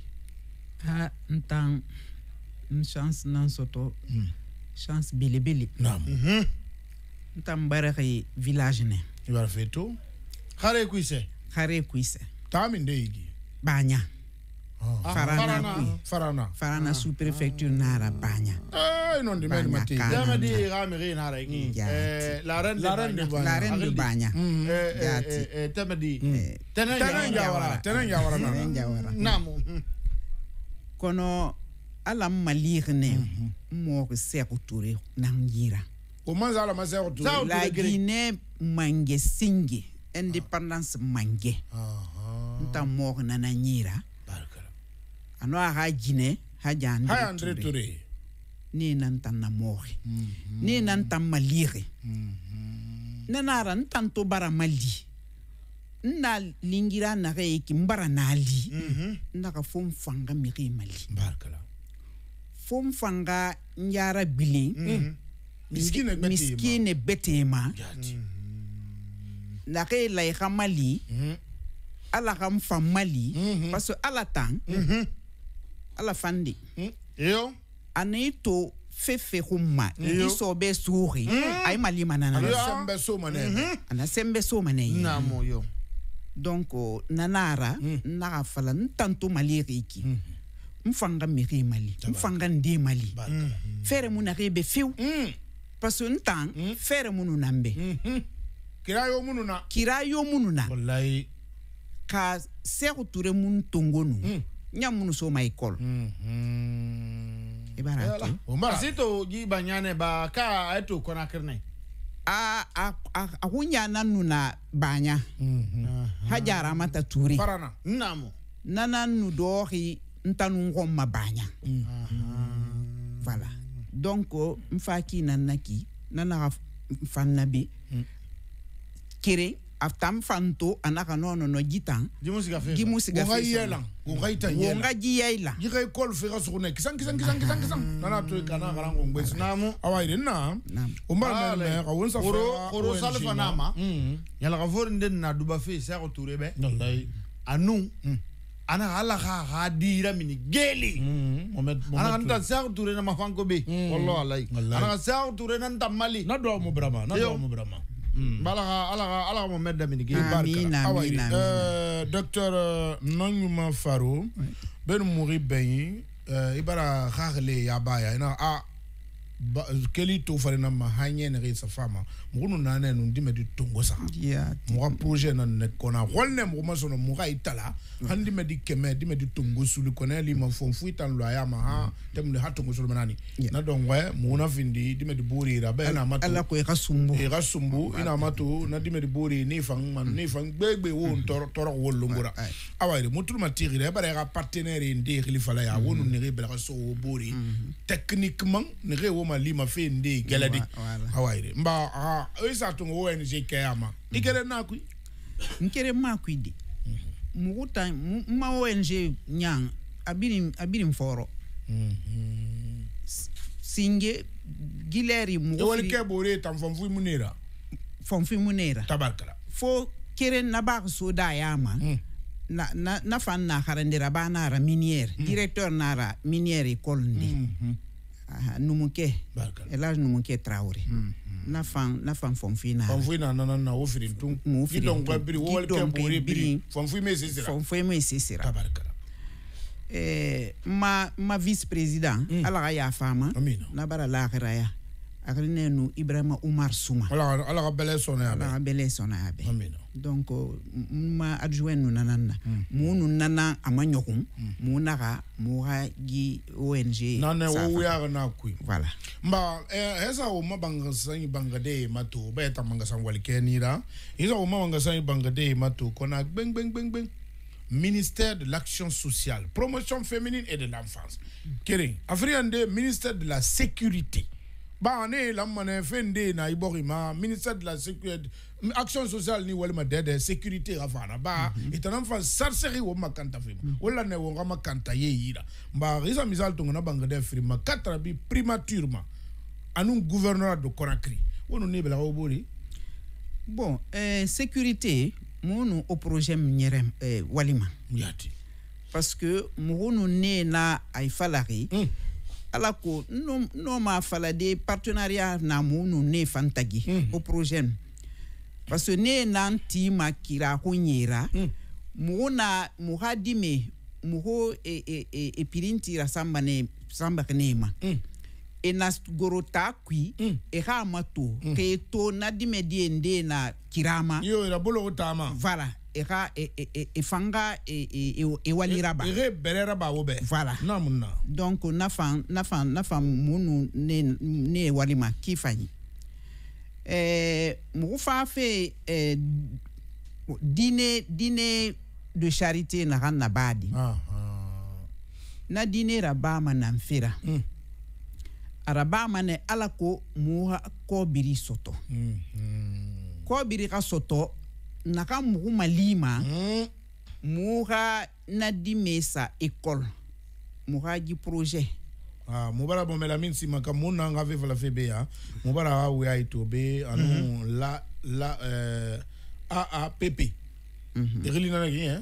ha n tan chance nan soto hmm. chance bilibili naam mm -hmm. n tan barexi village ne i bara fe to xare kuise xare kuise tamin de yigi baña oh. Ah. Ah, farana farana, farana ah. sous préfecture nara baña eh non di mel mati dama di rame re nara ngi mm, eh la reine la reine de baña la reine de baña mm, eh eh tamadi eh, eh, eh, tenen jawara tenen jawara namu kono ala n ne n moog sɛg tore nan yira la mhm. guinée mange singe indépendance mange n ta moog nana yira ano a ha guinée ha jandre ture ne nan tan na moogi ne nan tan ma liigi ne naara n to bara ma nna lingira nagɛ ye ke n bara naa li mm-hmm. nna ka fo n fanga mege ye ma li fo n fanga n gbilen mm-hmm. miskine bɛ tee ma mm-hmm. nagɛ ye layiga ma li ala ka n fan ma li ala tan ala fan de a ni e to fefe humma mm. iso e be suuri mm. ay e mali manana ana sembe so manene donc euh, nanara mm. naga fala n tanto mali ye k'i kin hmm. n fanga mege mali n fanga n den mali hmm. fere mu na be bɛ fewu hmm. parce que n tan fɛɛrɛ minnu na nan bɛ kira yo na kira yo minnu na walayi ka sɛku ture minnu tongo nu n munu minnu so ma ekɔli i b'a dɔn to ji ba ɲanɛ ba ka a ye to kɔnakiri a a a a na nuna banya mm -hmm. hajara mata turi farana namo nana nudori ntanu ngoma banya mhm. voilà donc mfaki ki nanaki nana fanabi bi mhm. kere aftam fanto anaka nono no gitan gimusiga fe gimusiga fe yela wonga itanyela wonga jiyela yiga ikol fe gaso ne kisan kisan kisan kisan kisan mm. nana to kana garango ngwesi namu awaire na umbara na ya ka wonsa fo oro salfa nama yala ka vor nden na duba fe sa ko ture be wallahi anu ana ala ha ha dira mini geli mm, ana anta sa ko ture na mafanko be mm. wallahi ana sa ko ture na ntamali na do mo brama na do mo brama balaga alaga alaga mo medda min gi barka awai euh docteur nonyuma faro ben muri ben ibara khagle ya baya ina a ba keli to farina ma hanye ne risa fama mugunu nane nu dime di tongo sa yeah muga projet na ne kona holne muga masono muga itala handi me di keme dime di tongo sulu kona li ma fon fu itan lo ayama ha mm. temne ha tongo sulu manani na dongwe muna findi dime di buri rabe na matu ala ko ira sumbu ira sumbu ah, ina matu na dime di buri ni fang man ni fang gbegbe wo mm. toro toro wo lungura awai mutul ma tigire bare ga partenaire ndi khilifala ya wonu mm. ne re bela so buri techniquement ne re lima malima fendi geladi awaire mba ah isa tungo ONG kayama ikere nakui nkere makui di mhm. mukuta ma ONG nyang abiri abiri mforo mhm. singe gileri mukufiri ewali kebore tamfamfui munera famfui munera tabakala fo kere nabak soda yama mm. na, na, na fan na harandira ba nara minière mm. directeur nara minière école ndi mm -hmm. numukɛ elas numukɛ tarawele na fan na fan fɔnfin na. fɔnfin na nana na o firi tun. mun firi tun k'i dɔn ka m'e se sira. m'e se ma ma vice président. Mm. ala ka yafa a n'a b'a la lahara ya. a ka di ne ye nu ibrahima umaru suma. ala ka ala ka bɛlɛ sɔnna ala ka bɛlɛ sɔnna yan bɛɛ. amina. donc euh, ma adjoint nu mm. mm. nana Mon vous nana gi ong Nana ouya na kui voilà mba hesa eh, Je ma bangasani bangade Je ba yeta mangasan wali Je bangade konak ministère de l'action sociale promotion féminine et de l'enfance mm. Afriande ministère de la sécurité ba ne la mana fɛn na iborima ministère de la sécurité action sociale ni walima dede sécurité avana fana ba mhm. en sarseri wo ma kanta wala mhm. ne wo makanta kanta ye yira ba risa misal tongona bangade frima katra bi primature ma anu gouverneur de Conakry wono ne bela wo bon euh, sécurité mon au projet nyerem euh, walima yati parce que munu ne na ay ala ko n'o, n'o ma falade partenariat na mu nu ne fantagi mm. o projet nu parce que ne n'an ti ma kira ko ɲera mm. na mu hadime mu ho e, e, e, e samba ne samba ne ma mm. e na goro kwi kui mm. e ka ma to mm. ke to na dime di en na kirama yo era bolo ma voilà eka e, et e, e ba ere E, e, e, e, e ba voilà Non, donc n'a fan n'a fan n'a fan ne ne wali ma k'i fa ye fait mugu fa de charité na ran na Ah, ah. na dîner raba ba ma hmm. raba n alako araba ma ne ko biri soto. biri hmm, sɔtɔ hmm. ko biri ka soto naka mugu malima ma mm. mu ka nadi me sa ekɔl mu ka ji projɛ ah, mu bara bɔmɛla min si ma ka mun n'an ka fefala fe be ya mu bara a weya to be anu mm -hmm. la la eh, aapp mm -hmm. ixilinanaki e eh?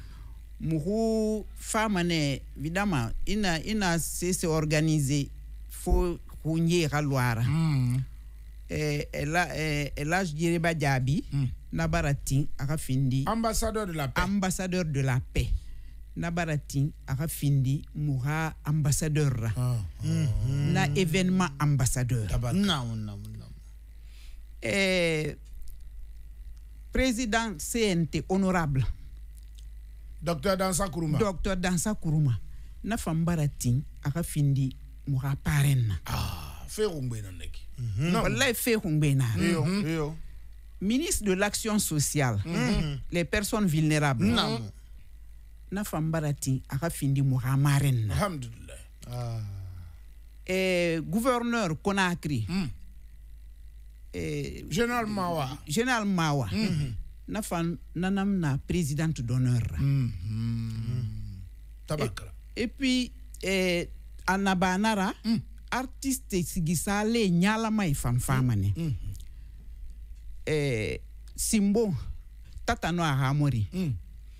muhu fama évidemment, vidama ina ina d'organiser organize fo kunyera la Loire. Et là, eh, ela e, jireba jabi mm. nabaratin arafindi. ambassadeur de la paix ambassadeur de la paix nabaratin arafindi moura ambassadeur L'événement ah, ah. ambassadeur Non non non. président CNT honorable Docteur Dansa Kouruma. Docteur Dansa Kouruma, Na fambara tin aka findi Ah, fe mhm. na neki. Non, fe na. Ministre de l'action sociale. Mhm. Mhm. Les personnes vulnérables. Non. -hmm. Na fambara findi maren Alhamdulillah. Ah. Eh, gouverneur Conakry. Eh, Général Mawa. Général Mawa. na fa nanam na président d'honneur ra mm -hmm. et, puis eh, e, anabana ra mm. artiste sigisa ale nyalama e fanfama ne mm. eh, simbo tatano ahamori mm.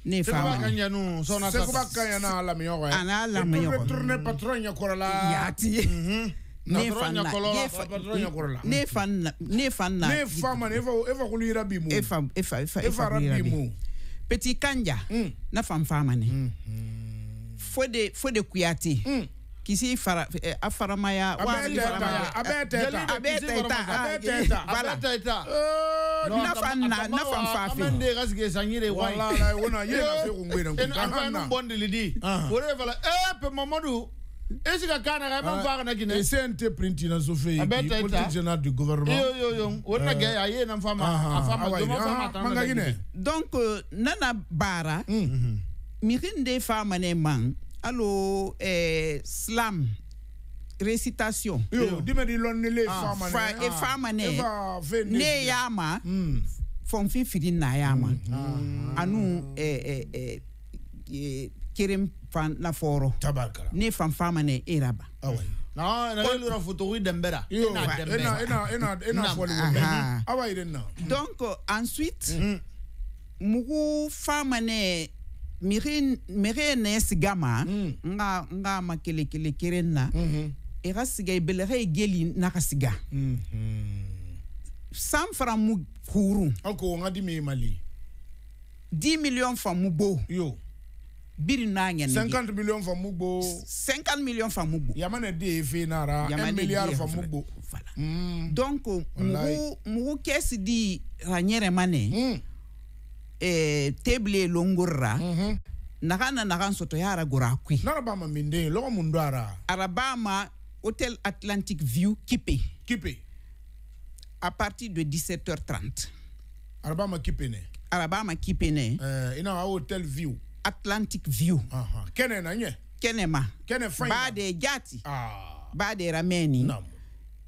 ne fa no sona sa sekuba kanya na ala miyogo eh. ana ala miyogo tourner patron ya korala yati mm -hmm. ne fan na ne fan ne fan na ne fan ma mm. ne fa e fa kulu yira petit kanja na fan fa ma ne mm. fode fode kuyati mm. kisi fara eh, afaramaya wa afaramaya abeteta eh, abeteta abeteta ah, abeteta eh, na fan na na fan fa [laughs] eh, fe amende gas ge sanyire wallahi wona yele fe ko ngwena ko kana na bondi ah. lidi wore fala eh pe mamadu est-ce que cana ga ban ah, faga na gine SNT print na so fe do governo. Eu eu eu. yo yo wona aí é yena fama a ah, fama do ma fama na manga gine donc euh, nana bara mm. mhm. mi fama ne man Alô eh, slam récitation Eu dime di lon le ah, fama ne e fama ne ne yama mm. fon fi fidin na yama mm. anu eh eh eh kerem fan na foro tabarkala ni fan fama ne iraba e awai na na le ra foto wi dembera ina e e dembera ina ina ina foli awai den na donc euh, ensuite mm-hmm. mugu fama ne miri miri ne sigama mm. nga nga makele kele kere na ira mm-hmm. siga ibelere geli na kasiga san fara mu kuru ako nga di mali 10 millions fa mu bo yo 50 millions fa mugbo 50 millions fa mugbo yamane dv nara 1 milliard fa mugbo voilà hmm. donc mugu mugu kesi di ranyere mane eh table longora, mm n'akan naga na naga soto yara gora kui ma minde logo mundu ara arabama Hotel atlantic view kipe kipe à partir de 17h30 arabama kipene arabama kipene eh ina hôtel view Atlantic View. Aha. Kene na nye? Kene ma. Kene fain. Ba de jati. Ah. Ba de rameni. Nam.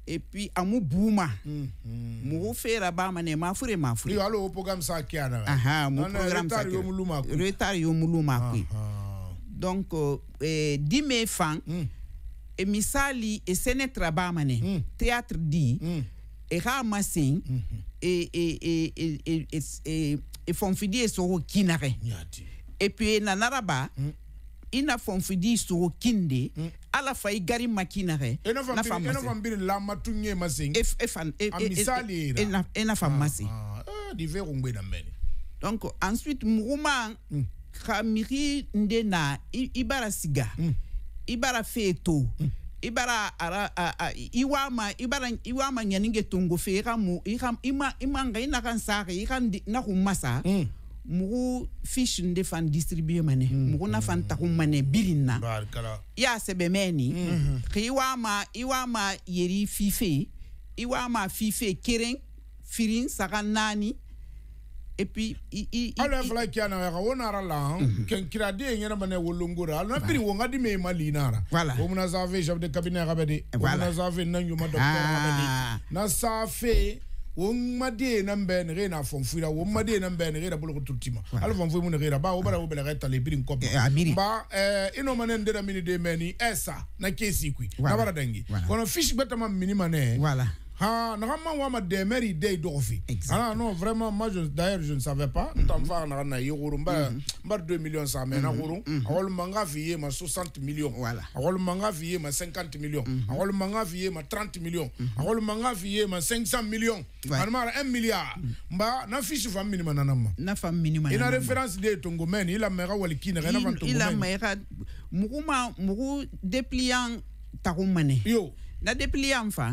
Et puis amu buma. Mm -hmm. Mu fera ba mane ma fure Yo alo program sa kiana. Aha, mu program sa. Retard yo muluma ku. Retard yo muluma ku. Donc eh me fan. Mm. E misali e senetra ba mane. Mm. Théâtre di. Mm. E ha masin. Mm -hmm. E e e e e e e e, e e, kinare. e et puis nanaraba mm. ina fomfidi soro kinde mm. ala fa igari makina re ena na fa mase ena fa mbiri la matunye masing e e fa e e ena ena fa mase ah, ah, ah di veru ngwe na mene donc ensuite muruma mm. khamiri ndena ibara siga mm. ibara feto mm. ibara ara a, a, iwama ibara iwama nyaninge tongo fe ikamu ikam ima imanga ina kansari ikam na kumasa mm. mugu fish nde fan distribue mane mugu hmm. na fan taku mane birin y'a sɛbɛ mɛn ni hmm. k'i wa ma i ma yeri fife i wa ma fife keren firin saka nani? Epi i i i ala fala kiana ya ko ra la mhm. ken kira de ngena mane wolongora ala pri wonga di me malina ra. voilà o muna safe chef de cabinet rabedi o muna safe nanyu ma docteur ah. rabedi na safe wong madie na mbe ne rena fonfuira wong madie na mbe ne rena bolo kututima ala fonfu mu ne rena ba obara obela reta le birin kopa ba eh ino manen ndera de meni esa na kesi kwi na bara dangi kono fish beta ma mini ha na ma wa ma de meri ah non vraiment moi je d'ailleurs je ne savais pas tam fa na na yoro 2 millions ça mhm. Mhm. Ah, mais na goro manga fiye ma 60 millions voilà awol ah, manga fiye ma 50 millions mhm. awol ah, manga fiye ma 30 millions awol manga fiye ma 500 millions anmara 1 milliard mba na fiche minimum minima na ma na fam minima référence de tongomeni il mera wal kina na fam il a mera mukuma muku dépliant takumane yo na dépliant fa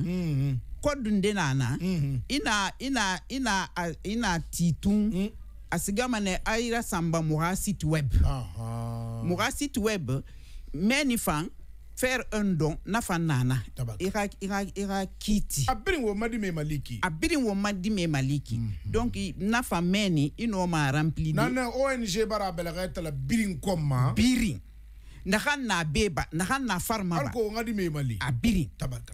kodun de nana mhm. ina ina ina ina titun mm. asigama mane aira samba mura site web mura site web meni fan faire un don nafa nana ira ira ira kiti abirin wo madi maliki abirin wo madi me maliki mm donc nafa meni ino ma rempli nana ONG bara la birin koma birin nahan na beba nahan na farma ba alko ngadi me mali abirin tabaka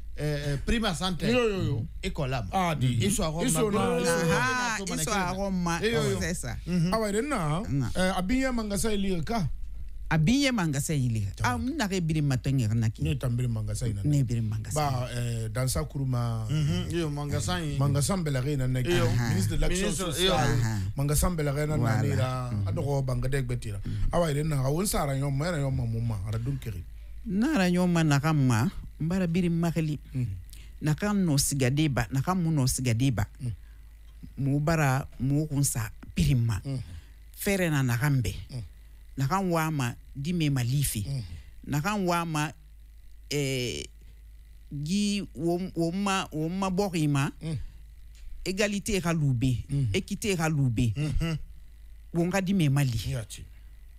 Eh, eh, prima sante yoyoyo iko e lama adi ah, mm-hmm. iso aroma sasa awaire na abinye mangasa ilirika abinye a ah, n biri matɔngɛrɛ na mangasa yi eh, dansa kuruma mm-hmm. mangasa yi mangasa mangasa belage na na mm-hmm. bangade gbetira awaire na awon sara yɔ mɛra yɔ ma mumma nara yɔ ma mbara biri -hmm. na kam no sigadeba na kam no sigadeba mm. mu bara mu kunsa -hmm. fere na na kambe mm. na kam wama dime malifi mm. na kam wama eh, gi woma woma borima égalité ka lube équité ka lube mm-hmm. wonga dime mali Yati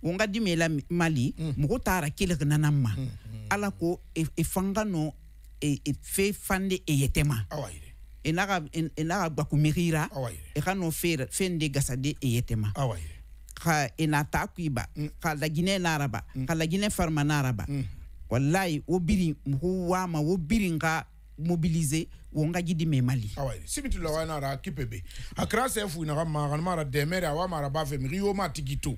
wonga dimela mali mm. mogo tara kelg nanamma mm. ala ko e, e fanga no e, e fe fande e yetema e naxa gbaku mexira e xa no fen de gasade e yetema xa e na taa kuiba xa lagine naraba xa mm. lagine farma naraba wallahi wo biri mogo wama wo birin xa mobilisé wonga jidi me mali awa e simiti la wana ra kipebe akra sefu na mara mara demere awa mara bafe mi rio matigito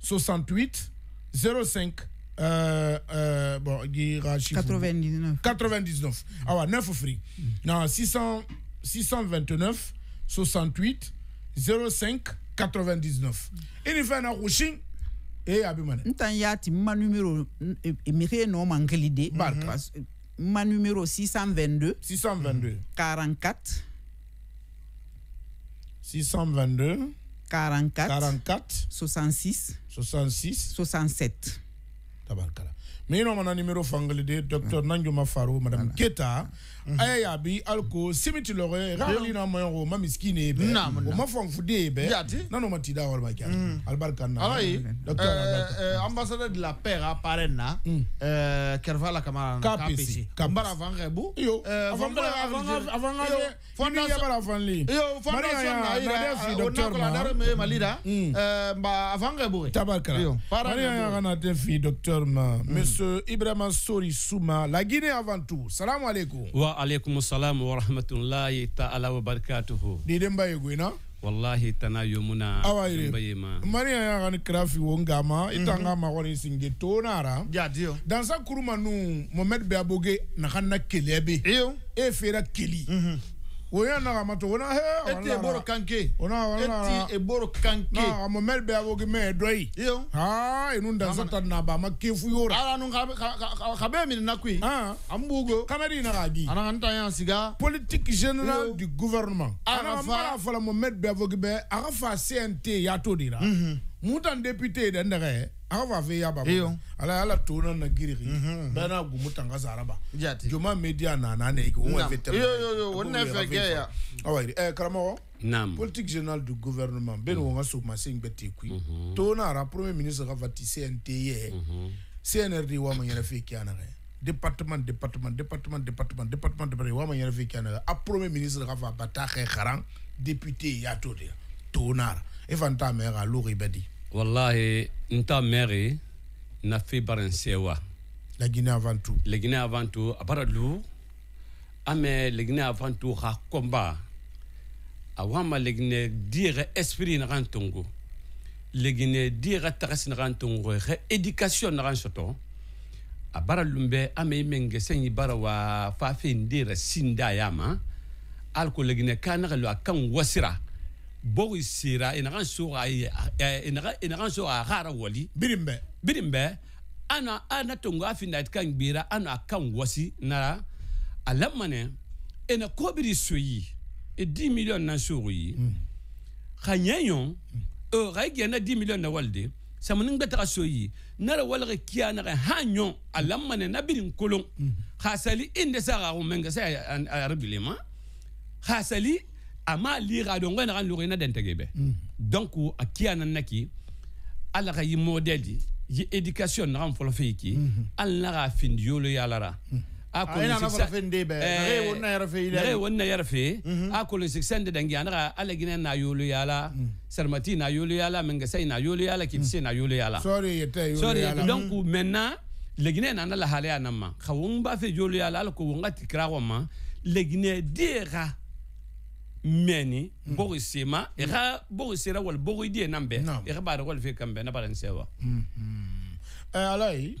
68 05 euh, euh, bon, 99. 99. Ah ouais, 9 free. Mm. Non, 629 68 05 99. Et Il eh, fait un et abimane. ma numéro non de. Mm-hmm. Ma numéro 622 622 44 622 44 66 66 67 il y a un numéro fangalide, de docteur voilà. nanjuma farou madame Mhm. aye eh ben. eh ben. ya bi alko simiti lore rahali na moyo ma miskine be o ma fon fude be na no da wal ba kyan mm. albarka na ayi eh, docteur euh, euh, ambassadeur de la paix à hein, parena hein. mm. euh kervala kamara na hein, kapisi kambara van rebu yo euh, avant avant avant fondation bara van li yo fondation mm. na ira docteur ma na me malida euh ba avant rebu tabarkara parena na te fi docteur ma monsieur ibrahima sori souma la guinée avant tout salam alaykoum wa aleykum wa rahmatulahi ta'ala wa barakatuhu diden ba yego ina wallahi tana yomuna awa yire bayema mari ya kan krafi wo ngama mhm. itanga ma woni singe tonara jadio dansa kuruma nu momed be aboge na kanna kelebe e fera keli mhm. woya naga mato wona he kanke ona na politique générale du gouvernement ana CNT mhm. député hava ve ya baba Iyo. ala ala tona na girigi mm -hmm. bana gumu tanga zaraba jati joma media na na ne ko wa vete yo yo yo wonna fe ge ya awa eh karamo nam politique générale du gouvernement ben mm. wonga so ma sing beti kui mm -hmm. tona ra premier ministre ka vati CNT ye mhm. CNRD wa ma yena fe kiana ga département département département département département département wa ma yena fe kiana a premier ministre ka va bata kharan député ya to de tona e fanta me ga lo ribedi wallahi n ta mɛri na fi barin sewa la guinée avant tout le guinée avant tout a bara lu ame le guinée avant tout ha combat a wama le guinée dire esprit naxan kan tongo le guinée dire taxasi naxan kan xa éducation naxan soto a bara lumbe ame menge sengi bara wa fa fi ndira sinda yama alko le guinée kanaga a kan wasira bogi sera inagan e so ay inagan e, e, inagan so agara wali birimbe birimbe ana ana tongo afinda kan gbira ana kan wasi nara alamane ena kobiri soyi e 10 million na soyi kanyanyo mm. o raigia na 10 million na walde samanin gbata ka soyi nara walga kiya na hanyo alamane na birin kolon khasali mm. inde sa ga menga sa arabilema khasali ama lira do ngona kan lorena dentegebe donc akia nanaki ala ga modeli ye education na kan folo feeki ala ga findiyo lo yalara a ko ni siksa fende be eh, re wonna yarfe ile re wonna yarfe a ko ni siksan de dangi ana ala gina na yolo yala hmm. sarmati na yolo yala menga sai na yolo yala hmm. kitse na yolo yala sorry yete yolo yala sorry donc hmm. maintenant legine na na la hale anama khawung ba fe yolo yala ko wonga tikra ma legine dira meni mbogo mm. sema mm. era bogo sera wal boridi idie nambe era bara wal fe kambe na balansewa mm -hmm. eh alai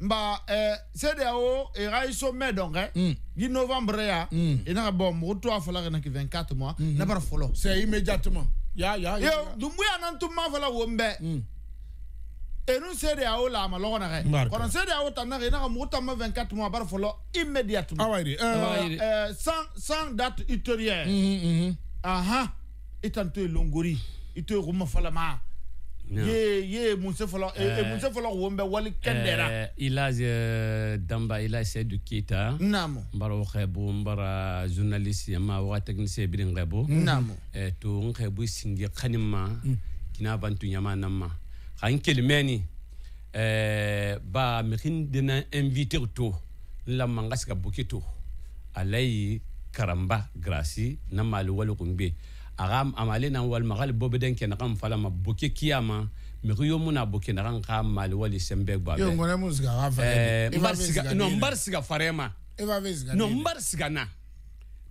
bah eh, sede ao e eh, rai so me donc hein eh, mm. gi novembre eh, ya mm. e na bon mo to afala na ki 24 mois na bar folo c'est immédiatement ya ya yo du mu ya nan tumma fala wombe mm. e nu sede ao la ma logo quand on c'est sede ao tan na ke na mo tamma 24 mois bar folo immédiatement awairi ah euh, ah euh, sans sans date ultérieure mm -hmm. aha itanto longori ito rumafala ma ye ye muso fɔlɔ eh, eh, muso fɔlɔ wo bɛ wali kɛndɛra ilaz eh, danba ilaz sedu kita naamu n bara waxɛ bo n bara journaliste ma waxa technicien biri n bo to n xɛ bo singe xani ma mm. kina bantu ɲama nan ma xa n kelimɛni ba mexin dena invité to n la manga siga boke to alayi karamba grasi na maali wali kun be aga amale nan wal magal bobe den ken kan fala ma boke kiyama mi ko yomu na boke na kan mal wali sembe gba yo ngone mu siga fa eh mbar siga no mbar siga farema e va ve siga no mbar siga na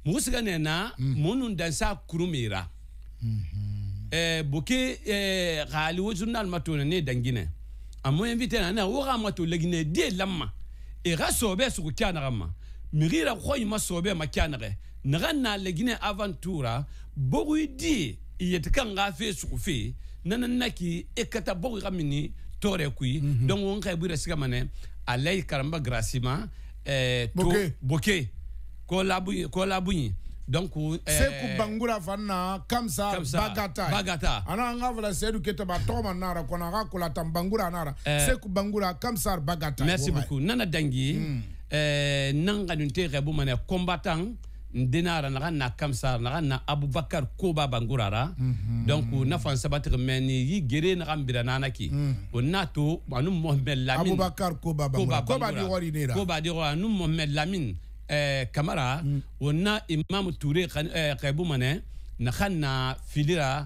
mu ne na mm. munun dan sa kurumira mm-hmm. eh boke eh gali wo journal matuna ne dangine amo invite na na wo ga mato legne de lamma e ga sobe su kiyana ma mi gira ko yima sobe ma kiyana naganna legine aventura bogui di kan kanga fe sugu fe nanannaki e kata bogui xa mini tore kui mm -hmm. donc won kay bira siga a layi karanba gracima eh, to boke, ko labu ko labu donc eh, seku bangura fanna kamsa, kamsa bagata bagata ana nga vala sedu kete ba toma nara kona ga kula tam bangura nara eh, seku bangura kamsa bagata merci beaucoup nana dangi mm. eh, nanga nunte rebu mane combattant ndenara naga na kamsa naga na abubakar koba bangurara mhm. donc nafan sabatigi mɛ ni yi gere naga nbira nana ki mhm. o n'a to anu mohamed lamin abubakar koba bangurara koba di wɔri de koba di wɔri anu mohamed lamin ɛɛ eh, kamara mhm. o na imam touré kaibu eh, manɛ naga na filira.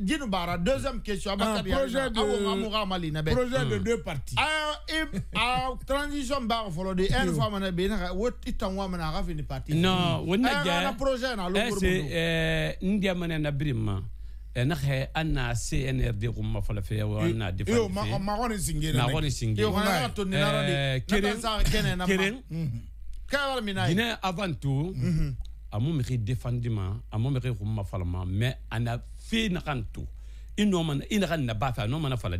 deuxième question. Ah, projet de, ben. hmm. deux parties. Ah, eh, ah, transition une fois Non, projet fe na ino e man ina e kan naba fa no mana fala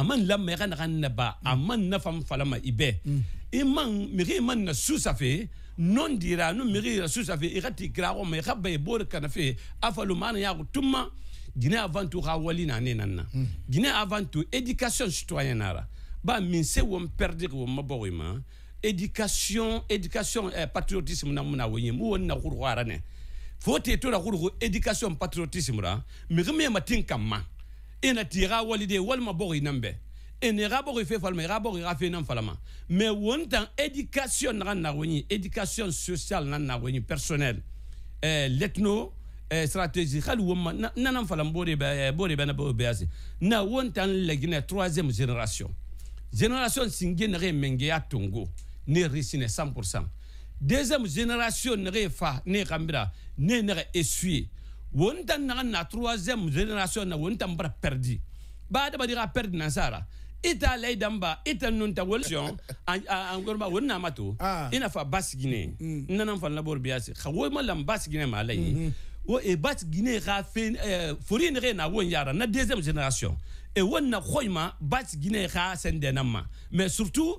aman lam me kan kan naba aman na fam fala ibe iman miri man na e susa fe non dira no miri na susa fe irati graro me rabba bor kana fe afalu man ya tumma gine avant tout rawali na ne nanna gine avant tout citoyenne ara ba min se won perdre won maboy ma éducation éducation eh, patriotisme na muna wonye mu na kurwara ne fo te la ko education patriotisme mais mi matin kamma ina tira walide walma bogi nambe ene rabor fe falma rabor ra fe mais wontan education ran na woni education sociale nan na woni personnel eh letno eh stratégie khal woma nanan falam bore ba bore ba na bo beasi na eh, wontan legine troisième génération génération singé ne menge ya tongo ne risine 100% deuxième génération ne fa ne kambira ne nere On wonta na na troisième génération na wonta mbara perdu ba da ba dira perdu na ita lay damba ita nunta wolsion [laughs] an gorba wonna mato ah. ina fa bas gine mm. nanan fa labor biasi khawo ma lam bas gine ma lay mm-hmm. wo e bas gine ga fen eh, fori ne na won yara na deuxième génération e wonna khoyma bas gine ga sende namma mais surtout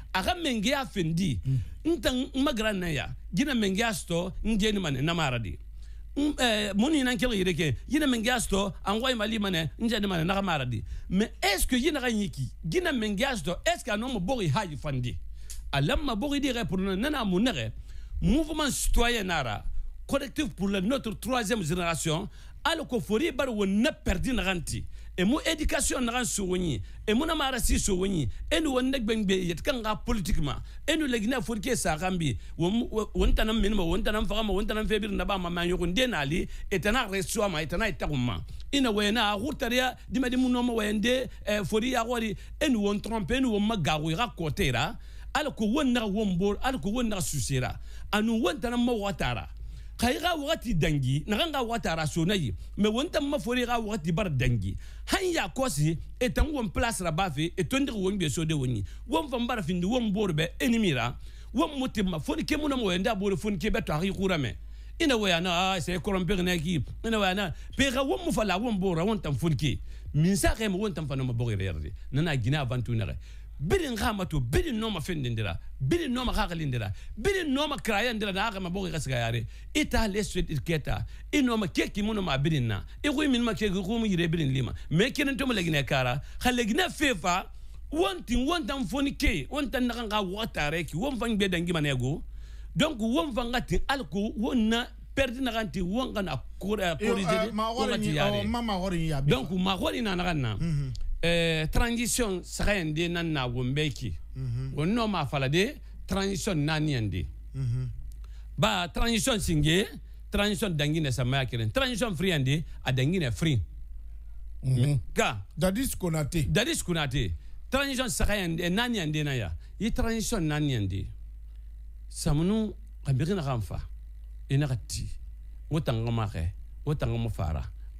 a ka mengeya fendi n ma grannea, nan ya jina mengeya sɔtɔ n mane na mara de mun ɲinan jina mali mane n mane na mara est ce que jina ka ɲiki jina mengeya est ce qu'un homme bori ma haji fandi a ma bori dire pour ne na mun mouvement citoyen nara collectif pour la notre troisième génération alors que fori bari wo na perdi na ganti emu education nagan sogonyi emu na marasi sogonyi enu wonne gbengbe yet kan ga politique ma enu legina forke sagambi won tanam minma won tanam fagama won tanam febir na ba ma ma yogun denali etana resuwa ma etana itagumma ina wena hurtariya dima dimu noma wende fori ya gori enu won trompe enu won magago ga kotera alko won na won bor alko won na susera anu won tanam ma watara kaiga wagati dangi naganga wagati arasonai me wonta ma fori ga wagati bar dangi han ya kosi etan won place ra bafe etondi won be so de woni won fam bar findi won borbe enimira won mutima foni ke munamo wenda bor foni ke beto ari kurame ina wayana a ah, sai koron pe na ki ina wayana pe ga won mu fala won bora won tan foni ke min sa ga mo won tan fana mo bogere yerde nana gina avantu na birin xama to birin noma fendindira birin noma xaxalindira birin noma krayandira na xama boxi xasigayare i ta le suit i keta i noma ke birin na i xui minuma ke xumu yire birin lima mais kenen tomo legine kara xa legine fefa wontin wontan foni ke wontan naxan xa waxatare ki won fan gbe dangimanego donc won fan ga tin alko won na perdi na ti won kana corriger won ga ti yare donc maxori nanaxan na Eh, transition saka yende na na wombeki mm -hmm. wonno ma fala de transition nani yende mm ba transition singe transition dangine samaya kiren transition free yende a dangine free mm -hmm. ka dadis konate dadis konate transition saka yende nani yende na ya i transition nani yende samunu kambirin kamfa ina e kati wotanga makhe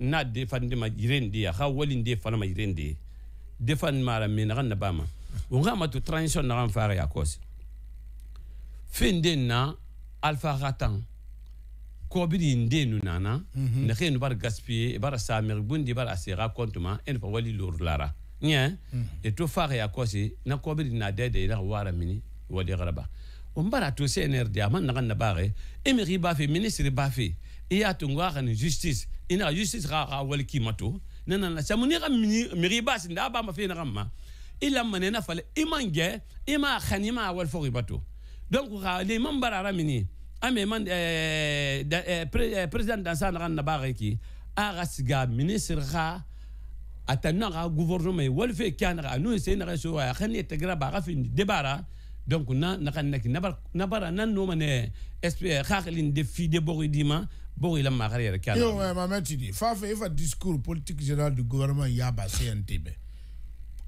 na defa ma yiren de ya ka wali nde fana ma yiren de defa ni mara me naga naba ma transition naga n faga ya kɔsi fen den na alfa ka tan kɔbiri nu nana nake nu bara gaspiller i bara samɛri bundi i bara asega kɔntuma en fa wali lori lara nyɛ mhm. e to faga ya kɔsi na kɔbiri na dɛdɛ ina wara mini wali garaba o bara to cnr de a ma naga nabage e ba fe ministre ba fe i y'a to justice ina justice ra ra wal kimato nana la samuni ram miri bas nda ba ma fina ramma ila manena fale imange ima khanima wal fori donc ra le mambara ramini ame man eh, da, eh, pre, eh, president dansan ran na bare ki aga siga ministre ra atanna ga gouvernement eh, wal fe kan ra nu se na so ya eh, khani tegra ba ga fin debara donc na na kan nak nabara nan no mane sp eh, khaklin de fi de boridima bogo ila magare yɛrɛ kɛ yo ma mɛ tidi fa fɛ discours politique général du gouvernement ya ba cnt bɛ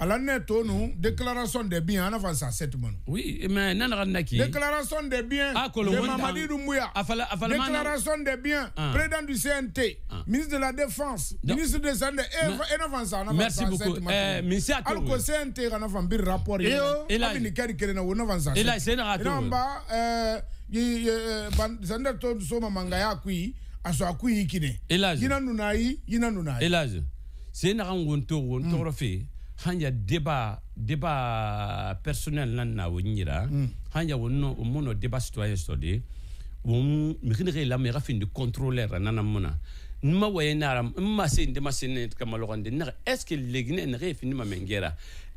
ala ne to oh, nu déclaration des biens en avance à sept mois. oui mais nan ka naki déclaration des biens ah, de ah. mamadi dumbuya ah, ah, déclaration des biens président du cnt ministre de la défense ministre des santé et oh, avance à sa mois. merci beaucoup à monsieur Alors alko cnt kana fa un rapport et là ni kadi kene et là c'est un rapport. euh ye, eh, to soma manga ya kui aso akui ikine elage yina nuna yi yina nuna yi elage se na won to won hmm. to rofe hanya débat débat personnel nan na wonyira mm. hanya wonno mono débat citoyen stode won mikine re la me rafin de contrôleur nana muna nma wayenara nma se ndema sene kama logonde na est ce que legne ne re fini ma mengera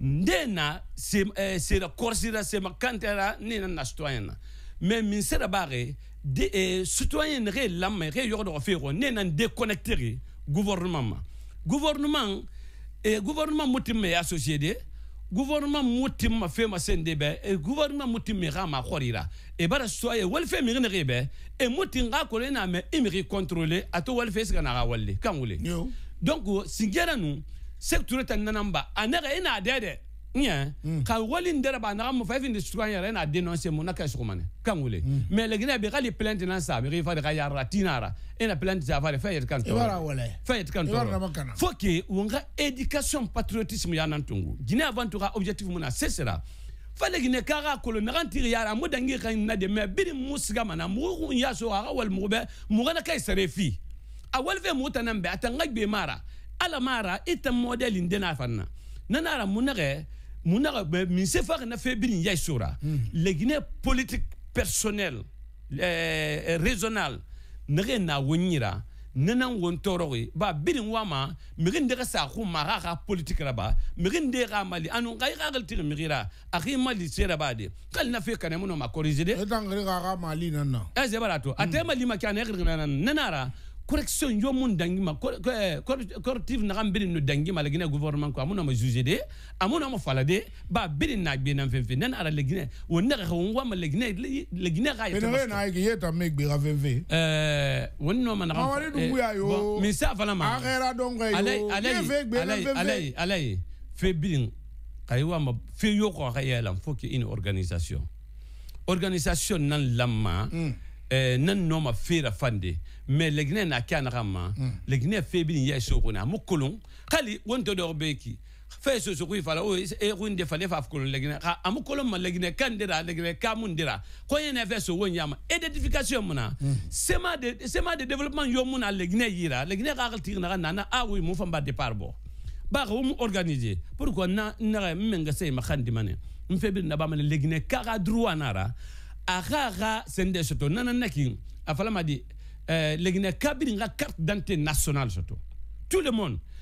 ndena sera eh, c'est ma cantera nena na citoyenne mais min sera bare de eh, citoyen re lamma re do fero nena déconnecter gouvernement gouvernement et eh, gouvernement mutimme associé de gouvernement fait fema sende be e gouvernement mutimme rama khorira et bara soye wal fe mi ngene rebe et mutinga ko na me imri contrôler ato wal fe ska na walle kan wule donc euh, singera nous sek ture ta nanamba anega ina e dede nye hmm. ka wali ndere ba naga mufa ifindi sukan yara ina e denonse mu naka sukumane kangule hmm. me legina be kali plainte na sa be fa de ka yara tinara ina e plainte sa fa de fa yetkan wala wala fa yetkan to foke wonga education patriotisme ya nan tungu gine avant to ka objectif mu na sesera fale gine kaga kolo nagan tiri yara mu dangi kan na de me biri musiga mana mu ya so aga wal mu be mu na kai sarefi awal fe mu tanan be mara ala mara ita e model indena fanna nanara munage munage min sefa hmm. euh, na fe febini yai sura legine politique personnelle eh, régionale nage na wonyira nana wontorogi ba birin wama mirin de sa khu maga ga politique raba mirin de ga mali anu ngai ga gal tir mirira akhi mali sera bade kal na fe kana muno ma corriger de etan ga ga mali nanna e eh, je barato ate hmm. mali ma kana ga nanara correction yo mun dangima corrective na gam birin no dangima ma legine gouvernement ko amuna ma juger de amuna ma falade ba birin na be nan fenfe nan ara legine wonna ga wonwa ma legine legine ga ya bena na ga yeta mek be ga fenfe eh wonno ma na gam awari du ya eh, yo mi sa fala ma agera don ga yo alai alai alai alai fe birin kaywa ma fe yo ko ga ya lam fo ki une organisation organisation nan lama mm. Eh, nan ma fera fande me legne na legne febi ya so kona khali kali to beki fe so so fala o e runde legne ha amukulun ma legne kamundira so yama identification mona hein. hmm. sema de sema de développement yo legne yira legne ka kaltir na na a ah oui mu famba de parbo ba ko organiser pourquoi na na menga mane na ba nara aka ka sende soto nana naki afala madi euh, legina kabiri nga carte d'identité nationale surtout, tout le monde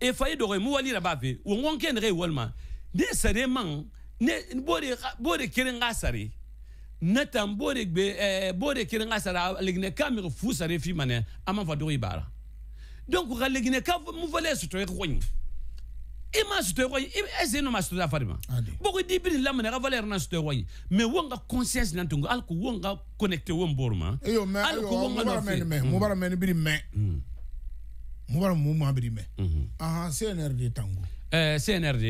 e fa ye dɔgɔ mu wali yɛrɛ b'a fɛ o ŋɔn kɛ nɛgɛ ye walima ne sare man ne b'o de b'o de kelen ka sare ne ta n b'o de gbe ɛɛ b'o de kelen ka sare leginɛ kan mi fu sare fi ma nɛ an ma fa dɔgɔ i baara donc ka leginɛ kan mu fɔlɛ sɔtɔ ye kɔgɔ i ma sɔtɔ ye kɔgɔ in e sen nɔ ma sɔtɔ a fari ma bɔgɔ di bi nin lamɛnɛ ka fɔlɛ yɛrɛ na sɔtɔ ye kɔgɔ mɛ wo n ka conscience na tun hali ko wo ka connecté wo n ma hali ko wo ka nɔfɛ mubara mɛni biri mɛn mu wara mu muhamadi mɛ mhm. ahan tango eh, cnrd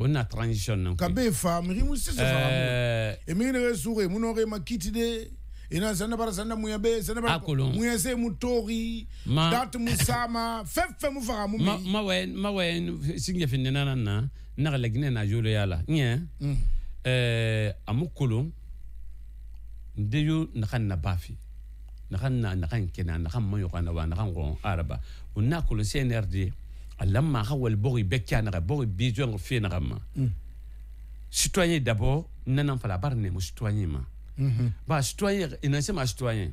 o na transition na ka be fa mihimu sise fa e eh. mi ne resuge mu no re makiti de ina sanda bara sanda muya be sanda bara muya se mu tori dat mu sama fef [laughs] fe mu fara mu ma ma wen ma wen singe finne na na na ga legne na jolo yala nye mm. eh amukolo ndeyo nakan na bafi naxan na naxan kena naxan mayo kana wa nakan ko araba unna ko CNRD alamma boxi bori naxa na bori bijon fi naxan ma mm. citoyen d'abord nanan fala a bara mo citoyen ma mm-hmm. ba citoyen ina sema citoyen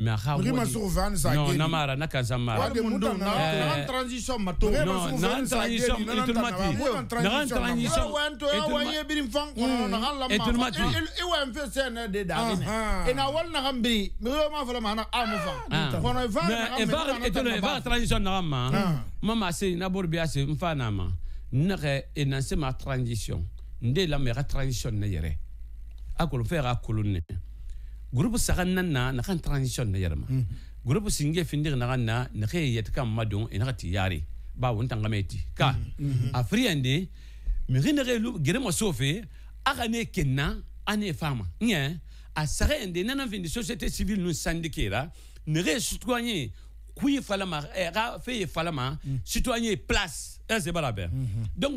mais non namara mara na na transition ma to non na transition de da ne wal na fala mama se na bor se mfa na ma na transition la transition na groupe saga nan na na kan transition na yarma mm-hmm. singe findir na kan na na yet madon ti ba won tanga ka mm-hmm. afriande mi na re lu gere mo sofe kenna ane fama Il a saga de nana société civile nous syndiquera ne re citoyen kuyi falama eh, ra mm-hmm. citoyen place eh, donc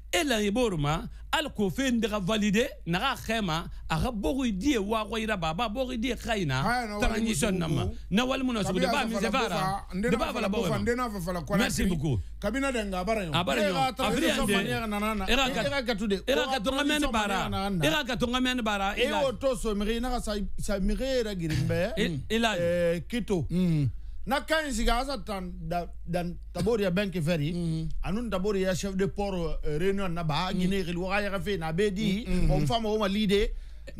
ela iboruma al ko fen de valide na ga khema aga bogo die wa go ira baba bogo die khaina transition nama na wal munasib de ba mi zevara de ba bala bogo na fa fala kwa merci beaucoup kabina de nga bara yo abara yo afri ande nanana era ka era ka tude era ka tonga men bara era ka tonga men bara e o to so mi na sa sa mi ra girimbe e- mm. ila eh, kito mm na kain siga asa tan da, dan tabori ya banki feri mm -hmm. anun tabori ya chef de port uh, eh, réunion na ba gine mm -hmm. waga ya fe na be di mm -hmm. on fama o malide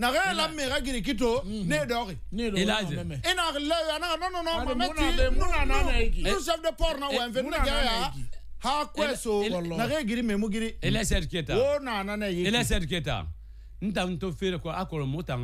na ga la me ga gire kito mm -hmm. ne dori ne dori ina le ana no no no ma metti muna na na iki no chef de port na wa en venir ga ya ha kweso na ga gire me mu gire ele serketa o oh, na na na iki ele serketa ntan to fere ko akoro mutan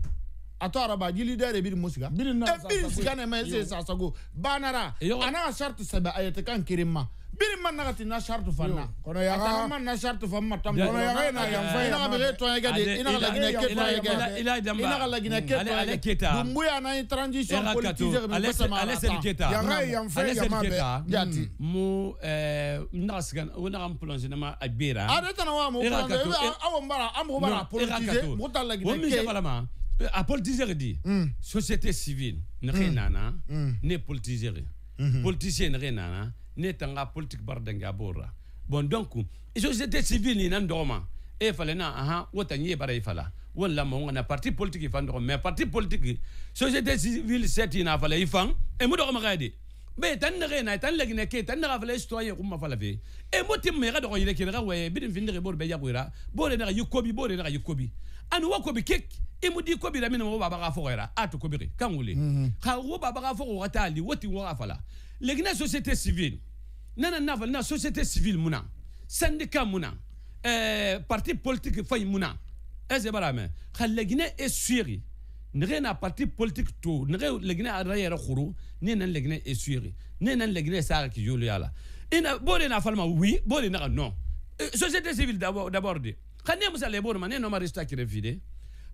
ato araba jili dere biri musiga biri na biri siga ne mese sasago banara e ana shart sebe ayete kan kirimma biri man na na shart fanna kono ya ta man na shart fanna tam kono ya e na ya eh, fa ina be e to ya gade ina la gina ke to ya gade ila damba ina la gina ke to ya gade dumbuya na transition politique bi ko sama ala sel keta ya ga ya fa ya ma be jati hmm. mu eh na siga wona am plonge na ma agbera ada tanawa mu plonge awo mbara am ko bara politique mu tal la gina ke Euh, apol tisere di hmm. société civile hmm. rien nana hmm. ne politisere politicien rien nana ne tanga politique bardenge a bon donc société civile ina ndogoma et eh, fallait na aha wota nye bara e fala wala mo na parti politique fa ndogo mais parti politique société civile c'est ina fallait e et mo mu ma gaide mais tan nege rien, tan le ne ke tan nega fala citoyen kuma fala fe Et mo tim me ga ko yile ke ga waye bidin fin bor be ya kuira bor na yukobi bor yukobi ani wo ko bi kek imudi ko bira min wo baba ka fo era atu ko biri kan wule ka wo baba ka fo ko ta ali woti wo ka fala legina société civile nana na na société civile muna syndicat muna eh parti politique fay muna ese eh, bara me ka legina e na parti politique to nege legina ara khuru ne nan legina e suiri ne nan legina e sa ki yolo yala ina e bore na falma oui bore na non eh, société civile d'abord d'abord kane musale bor mane no marista kire vide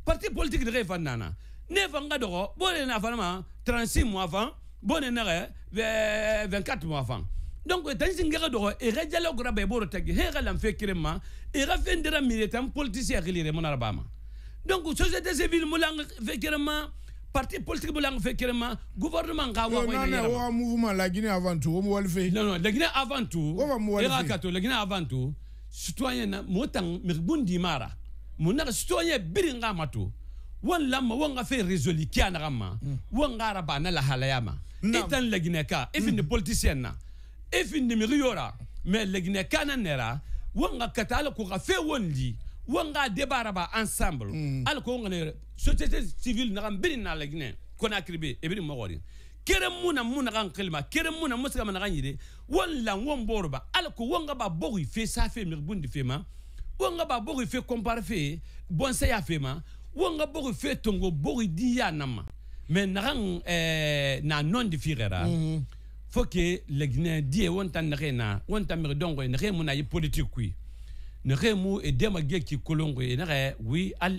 parti politique de refanana ne vanga dogo bone na fanama 36 mois avant bone na 24 mois avant donc tansi ngere dogo e rejalo grabe bor tagi he galam fe kirema e rafendera militant politicien gilire monarbama donc société civile mulang fe kirema parti politique bu lang gouvernement nga wa wayna yara non mouvement la Guinée avant tout o mo wal fe non non la Guinée avant tout o mo wal fe la Guinée avant tout citoyen na motang mirbundi mara munaka citoyen biri nga matu wan won wanga fe resoli kia na kama wanga raba na la halayama itan lagineka ifin de mm. politicien na ifin de miriora mais lagineka na nera wanga katala ko fe won won wondi wanga debaraba ensemble mm. alko wanga société civile na biri na lagine kona kribe ibiri mogori kere muna muna kan kelma kere muna musa mana kan yide walla won borba alko ba bogu fe sa fe mi bundi fe ma wonga ba bogu fe compare fe bon se ya fe ma bogu fe tongo bogu di nama mais naran eh, na non di firera mm -hmm. faut que les guinéens die na won tan mi e, muna yi politique kui ne re mu e dema ki kolongo e, ne re oui al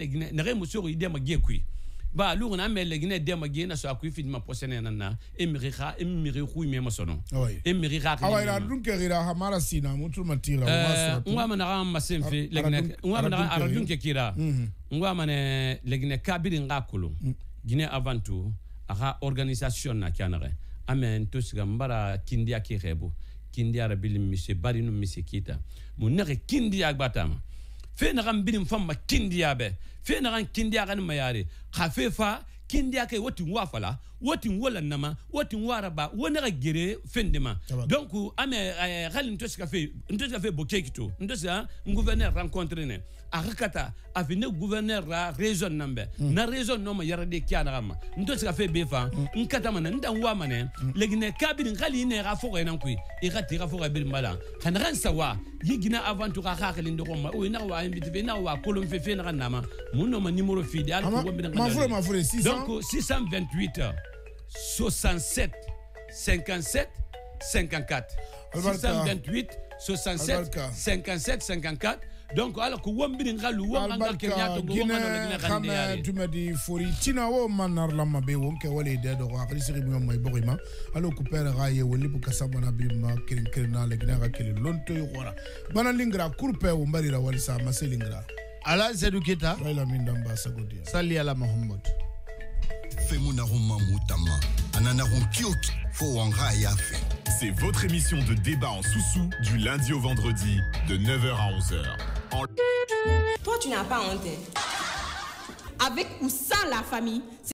mu so yi dema ge ba lu na mel legine de ma gena so aku fi ma posene na na emri kha emri khu me ma sono emri kha awa ila dun ke gira ha mara sina mutu matira wa ma na ma sen fe legine wa ma na ara dun ke kira mhm. wa ma ne legine kabiri nga kulu mm. gine avantu aha organisation na kyanare amen to siga mbara kindia ke rebo kindia rabili mise bari no mise kita mu ne kindia gbatama fe na gambirim famma kindia be fe naxan kan kindiya kan xa fe fa kindiya ke wati ngwa fala wotin wolan nama wotin waraba wo ne ka gere fen de donc ame hali eh, ntosi ka fe ntosi ka fe bokeki to ntosi ka gouverneur rencontre ne a ka kata a fi ne gouverneur ra raison nan hmm. na raison nɔ ma de kiya naga ma ntosi fe be fa hmm. n kata mana n wa ma nɛ hmm. leginɛ kabiri ne ka fɔ ka yɛnan koyi i e ka ti ka fɔ ka biri ma la ka n sa wa yi gina avant to ka hakilin dɔgɔ ma o ye wa invite fe naga wa kolon fe fe naga nama mun nɔ ma numéro fi de ko bɛ naga donc 628 67 57 54. 628 67 57 54. donc ala ko wombiningal womgangal ke ñatogo womanolaginakandeyare dumadi fori tina wo manar lamma be wonke wala de do ko akri sigi mo may bokoy ma alo ko ye woli bu na bima kirin kirin na legna ga kele lonto yo gora bana lingra kurpe wo mbari ra wali sa maselingra ala sedou kita raila mindamba sagodia salli ala muhammad Fais mon hum C'est votre émission de débat en sous-sous du lundi au vendredi de 9h à 11h. Toi, tu n'as pas honte. Hein. Avec ou sans la famille.